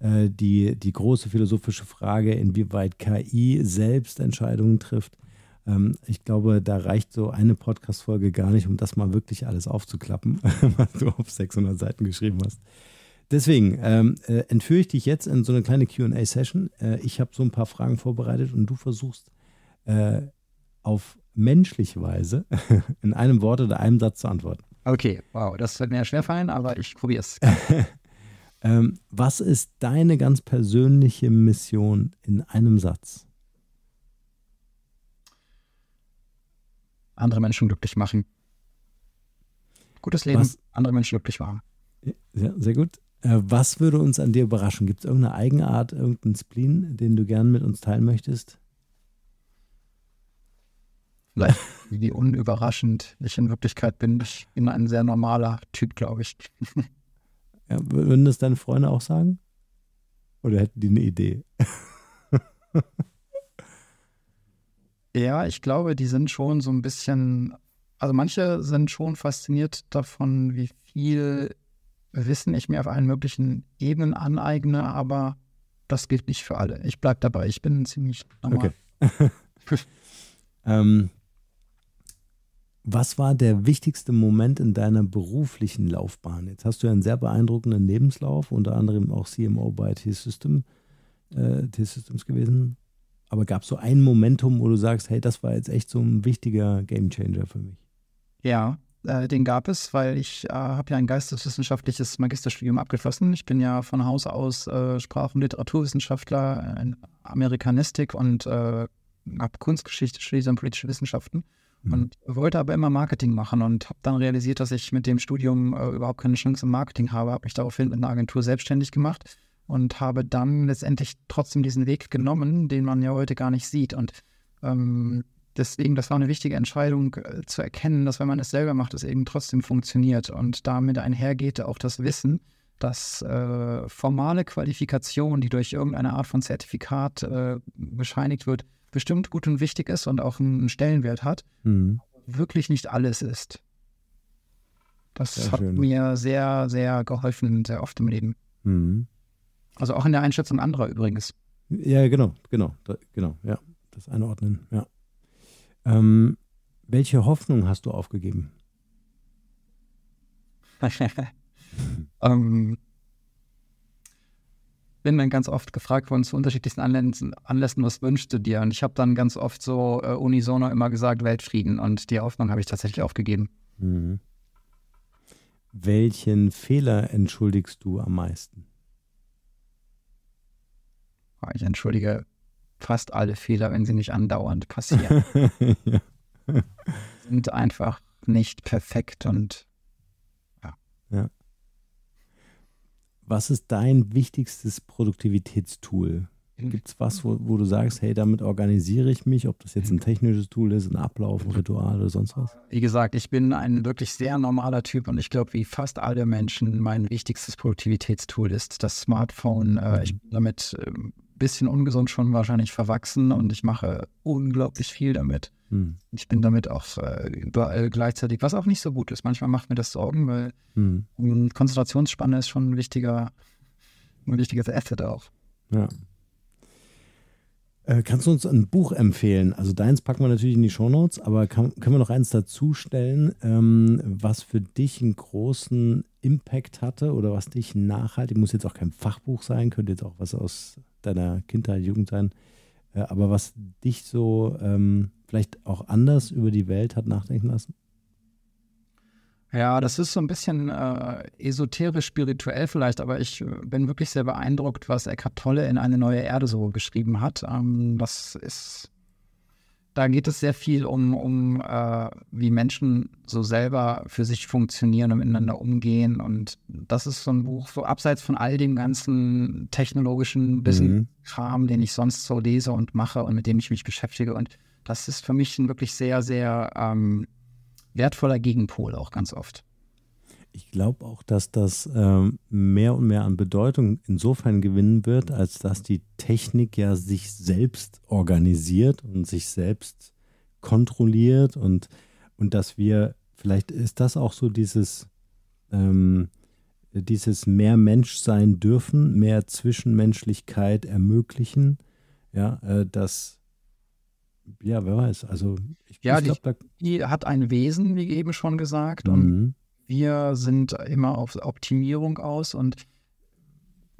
äh, die, die große philosophische Frage, inwieweit KI selbst Entscheidungen trifft. Ähm, ich glaube, da reicht so eine Podcast-Folge gar nicht, um das mal wirklich alles aufzuklappen, was du auf 600 Seiten geschrieben hast. Deswegen ähm, äh, entführe ich dich jetzt in so eine kleine QA-Session. Äh, ich habe so ein paar Fragen vorbereitet und du versuchst äh, auf menschliche Weise in einem Wort oder einem Satz zu antworten. Okay, wow, das wird mir ja schwerfallen, aber ich probiere es. ähm, was ist deine ganz persönliche Mission in einem Satz? Andere Menschen glücklich machen. Gutes Leben, was? andere Menschen glücklich machen. Ja, sehr gut. Äh, was würde uns an dir überraschen? Gibt es irgendeine Eigenart, irgendeinen Spleen, den du gerne mit uns teilen möchtest? vielleicht die unüberraschend ich in Wirklichkeit bin. Ich bin ein sehr normaler Typ, glaube ich. Ja, würden das deine Freunde auch sagen? Oder hätten die eine Idee? ja, ich glaube, die sind schon so ein bisschen, also manche sind schon fasziniert davon, wie viel Wissen ich mir auf allen möglichen Ebenen aneigne, aber das gilt nicht für alle. Ich bleibe dabei, ich bin ziemlich normal. Okay. ähm, was war der wichtigste Moment in deiner beruflichen Laufbahn? Jetzt hast du ja einen sehr beeindruckenden Lebenslauf, unter anderem auch CMO bei T-System, äh, T-Systems gewesen. Aber gab es so ein Momentum, wo du sagst, hey, das war jetzt echt so ein wichtiger Gamechanger für mich? Ja, äh, den gab es, weil ich äh, habe ja ein geisteswissenschaftliches Magisterstudium abgeschlossen. Ich bin ja von Haus aus äh, Sprach- und Literaturwissenschaftler, Amerikanistik und äh, habe Kunstgeschichte studiert und politische Wissenschaften. Und mhm. wollte aber immer Marketing machen und habe dann realisiert, dass ich mit dem Studium äh, überhaupt keine Chance im Marketing habe. Habe mich daraufhin mit einer Agentur selbstständig gemacht und habe dann letztendlich trotzdem diesen Weg genommen, den man ja heute gar nicht sieht. Und ähm, deswegen, das war eine wichtige Entscheidung äh, zu erkennen, dass wenn man es selber macht, es eben trotzdem funktioniert. Und damit einhergeht auch das Wissen, dass äh, formale Qualifikation, die durch irgendeine Art von Zertifikat äh, bescheinigt wird, bestimmt gut und wichtig ist und auch einen Stellenwert hat, mhm. wirklich nicht alles ist. Das sehr hat schön. mir sehr, sehr geholfen, sehr oft im Leben. Mhm. Also auch in der Einschätzung anderer übrigens. Ja, genau, genau, da, genau, ja. Das Einordnen, ja. Ähm, welche Hoffnung hast du aufgegeben? ähm, bin dann ganz oft gefragt worden zu unterschiedlichsten Anlässen, Anlässen was wünschst du dir? Und ich habe dann ganz oft so äh, unisono immer gesagt, Weltfrieden. Und die Hoffnung habe ich tatsächlich aufgegeben. Mhm. Welchen Fehler entschuldigst du am meisten? Ich entschuldige fast alle Fehler, wenn sie nicht andauernd passieren. ja. Sind einfach nicht perfekt und ja. ja. Was ist dein wichtigstes Produktivitätstool? Hm. Gibt es was, wo, wo, du sagst, hey, damit organisiere ich mich, ob das jetzt ein hm. technisches Tool ist, ein Ablauf, ein hm. Ritual oder sonst was? Wie gesagt, ich bin ein wirklich sehr normaler Typ und ich glaube, wie fast alle Menschen, mein wichtigstes Produktivitätstool ist das Smartphone. Äh, ich mhm. bin damit ein ähm, bisschen ungesund schon wahrscheinlich verwachsen und ich mache unglaublich viel damit. Hm. Ich bin damit auch äh, überall gleichzeitig, was auch nicht so gut ist. Manchmal macht mir das Sorgen, weil hm. Konzentrationsspanne ist schon ein wichtiger, ein wichtiges Asset auch. Ja. Äh, kannst du uns ein Buch empfehlen? Also deins packen wir natürlich in die Show Notes, aber kann, können wir noch eins dazustellen, ähm, was für dich einen großen Impact hatte oder was dich nachhaltig, muss jetzt auch kein Fachbuch sein, könnte jetzt auch was aus deiner Kindheit, Jugend sein, äh, aber was dich so ähm, vielleicht auch anders über die Welt hat nachdenken lassen? Ja, das ist so ein bisschen äh, esoterisch, spirituell vielleicht, aber ich äh, bin wirklich sehr beeindruckt, was Eckhart Tolle in Eine neue Erde so geschrieben hat. Ähm, das ist, da geht es sehr viel um, um äh, wie Menschen so selber für sich funktionieren und miteinander umgehen. Und das ist so ein Buch, so abseits von all dem ganzen technologischen mhm. Wissen-Kram, mhm. den ich sonst so lese und mache und mit dem ich mich beschäftige und das ist für mich ein wirklich sehr, sehr ähm, wertvoller Gegenpol auch ganz oft. Ich glaube auch, dass das ähm, mehr und mehr an Bedeutung insofern gewinnen wird, als dass die Technik ja sich selbst organisiert und sich selbst kontrolliert und, und dass wir, vielleicht ist das auch so dieses, ähm, dieses mehr Mensch sein dürfen, mehr Zwischenmenschlichkeit ermöglichen, ja, äh, dass ja, wer weiß. Also ich, ja, ich glaub, die, die, hat ein Wesen, wie eben schon gesagt. Mhm. Und wir sind immer auf Optimierung aus und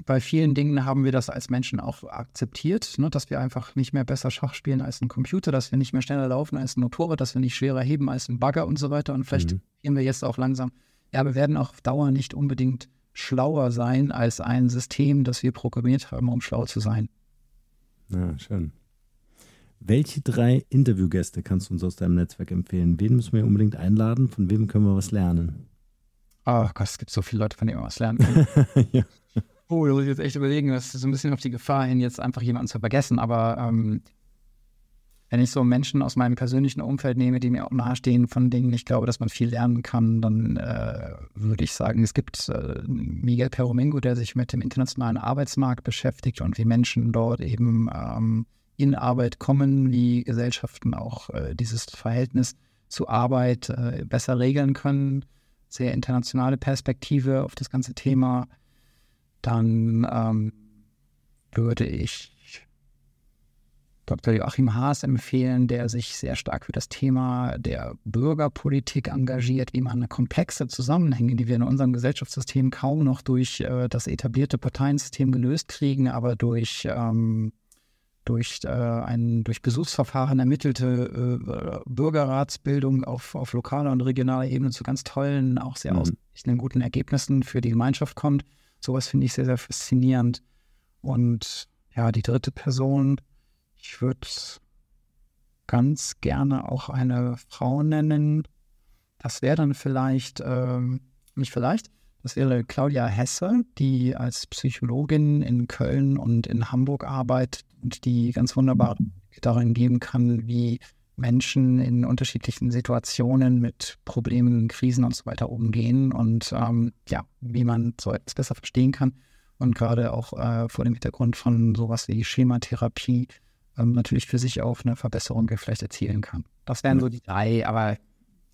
bei vielen Dingen haben wir das als Menschen auch akzeptiert, ne, dass wir einfach nicht mehr besser Schach spielen als ein Computer, dass wir nicht mehr schneller laufen als ein Motorrad, dass wir nicht schwerer heben als ein Bagger und so weiter. Und vielleicht mhm. gehen wir jetzt auch langsam. Ja, wir werden auch auf Dauer nicht unbedingt schlauer sein als ein System, das wir programmiert haben, um schlau zu sein. Ja, schön. Welche drei Interviewgäste kannst du uns aus deinem Netzwerk empfehlen? Wen müssen wir unbedingt einladen? Von wem können wir was lernen? Oh Gott, es gibt so viele Leute, von denen wir was lernen können. ja. Oh, da muss ich jetzt echt überlegen, das ist so ein bisschen auf die Gefahr hin, jetzt einfach jemanden zu vergessen. Aber ähm, wenn ich so Menschen aus meinem persönlichen Umfeld nehme, die mir auch nahestehen, von denen ich glaube, dass man viel lernen kann, dann äh, würde ich sagen, es gibt äh, Miguel Peromingo, der sich mit dem internationalen Arbeitsmarkt beschäftigt und wie Menschen dort eben ähm, in Arbeit kommen, wie Gesellschaften auch äh, dieses Verhältnis zu Arbeit äh, besser regeln können. Sehr internationale Perspektive auf das ganze Thema. Dann ähm, würde ich Dr. Joachim Haas empfehlen, der sich sehr stark für das Thema der Bürgerpolitik engagiert, wie man komplexe Zusammenhänge, die wir in unserem Gesellschaftssystem kaum noch durch äh, das etablierte Parteiensystem gelöst kriegen, aber durch ähm, durch äh, ein durch Besuchsverfahren ermittelte äh, Bürgerratsbildung auf, auf lokaler und regionaler Ebene zu ganz tollen, auch sehr mhm. ausreichenden guten Ergebnissen für die Gemeinschaft kommt. Sowas finde ich sehr, sehr faszinierend. Und ja, die dritte Person, ich würde ganz gerne auch eine Frau nennen. Das wäre dann vielleicht, ähm, nicht vielleicht, das wäre Claudia Hesse, die als Psychologin in Köln und in Hamburg arbeitet und die ganz wunderbar darin geben kann, wie Menschen in unterschiedlichen Situationen mit Problemen, Krisen und so weiter umgehen und ähm, ja, wie man so etwas besser verstehen kann. Und gerade auch äh, vor dem Hintergrund von sowas wie Schematherapie ähm, natürlich für sich auch eine Verbesserung vielleicht erzielen kann. Das wären so die drei, aber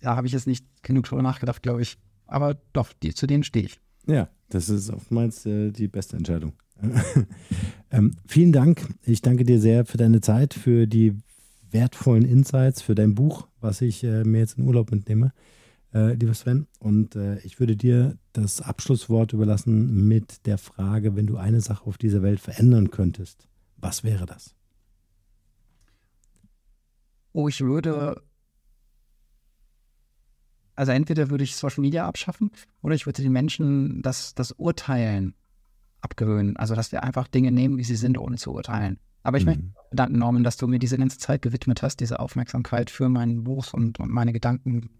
da habe ich jetzt nicht genug drüber nachgedacht, glaube ich aber doch, die, zu denen stehe ich. Ja, das ist oftmals äh, die beste Entscheidung. ähm, vielen Dank. Ich danke dir sehr für deine Zeit, für die wertvollen Insights, für dein Buch, was ich äh, mir jetzt in Urlaub mitnehme, äh, lieber Sven. Und äh, ich würde dir das Abschlusswort überlassen mit der Frage, wenn du eine Sache auf dieser Welt verändern könntest, was wäre das? Oh, ich würde also entweder würde ich Social Media abschaffen oder ich würde den Menschen das, das Urteilen abgewöhnen. Also dass wir einfach Dinge nehmen, wie sie sind, ohne zu urteilen. Aber ich mhm. möchte bedanken, Norman, dass du mir diese ganze Zeit gewidmet hast, diese Aufmerksamkeit für mein Buch und, und meine Gedanken.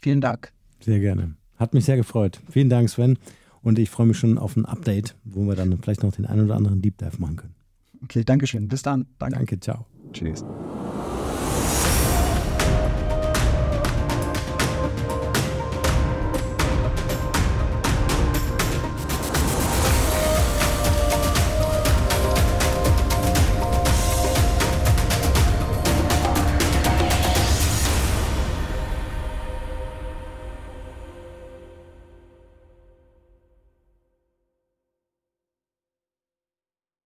Vielen Dank. Sehr gerne. Hat mich sehr gefreut. Vielen Dank, Sven. Und ich freue mich schon auf ein Update, wo wir dann vielleicht noch den einen oder anderen Deep Dive machen können. Okay, Dankeschön. Bis dann. Danke. Danke, ciao. Tschüss.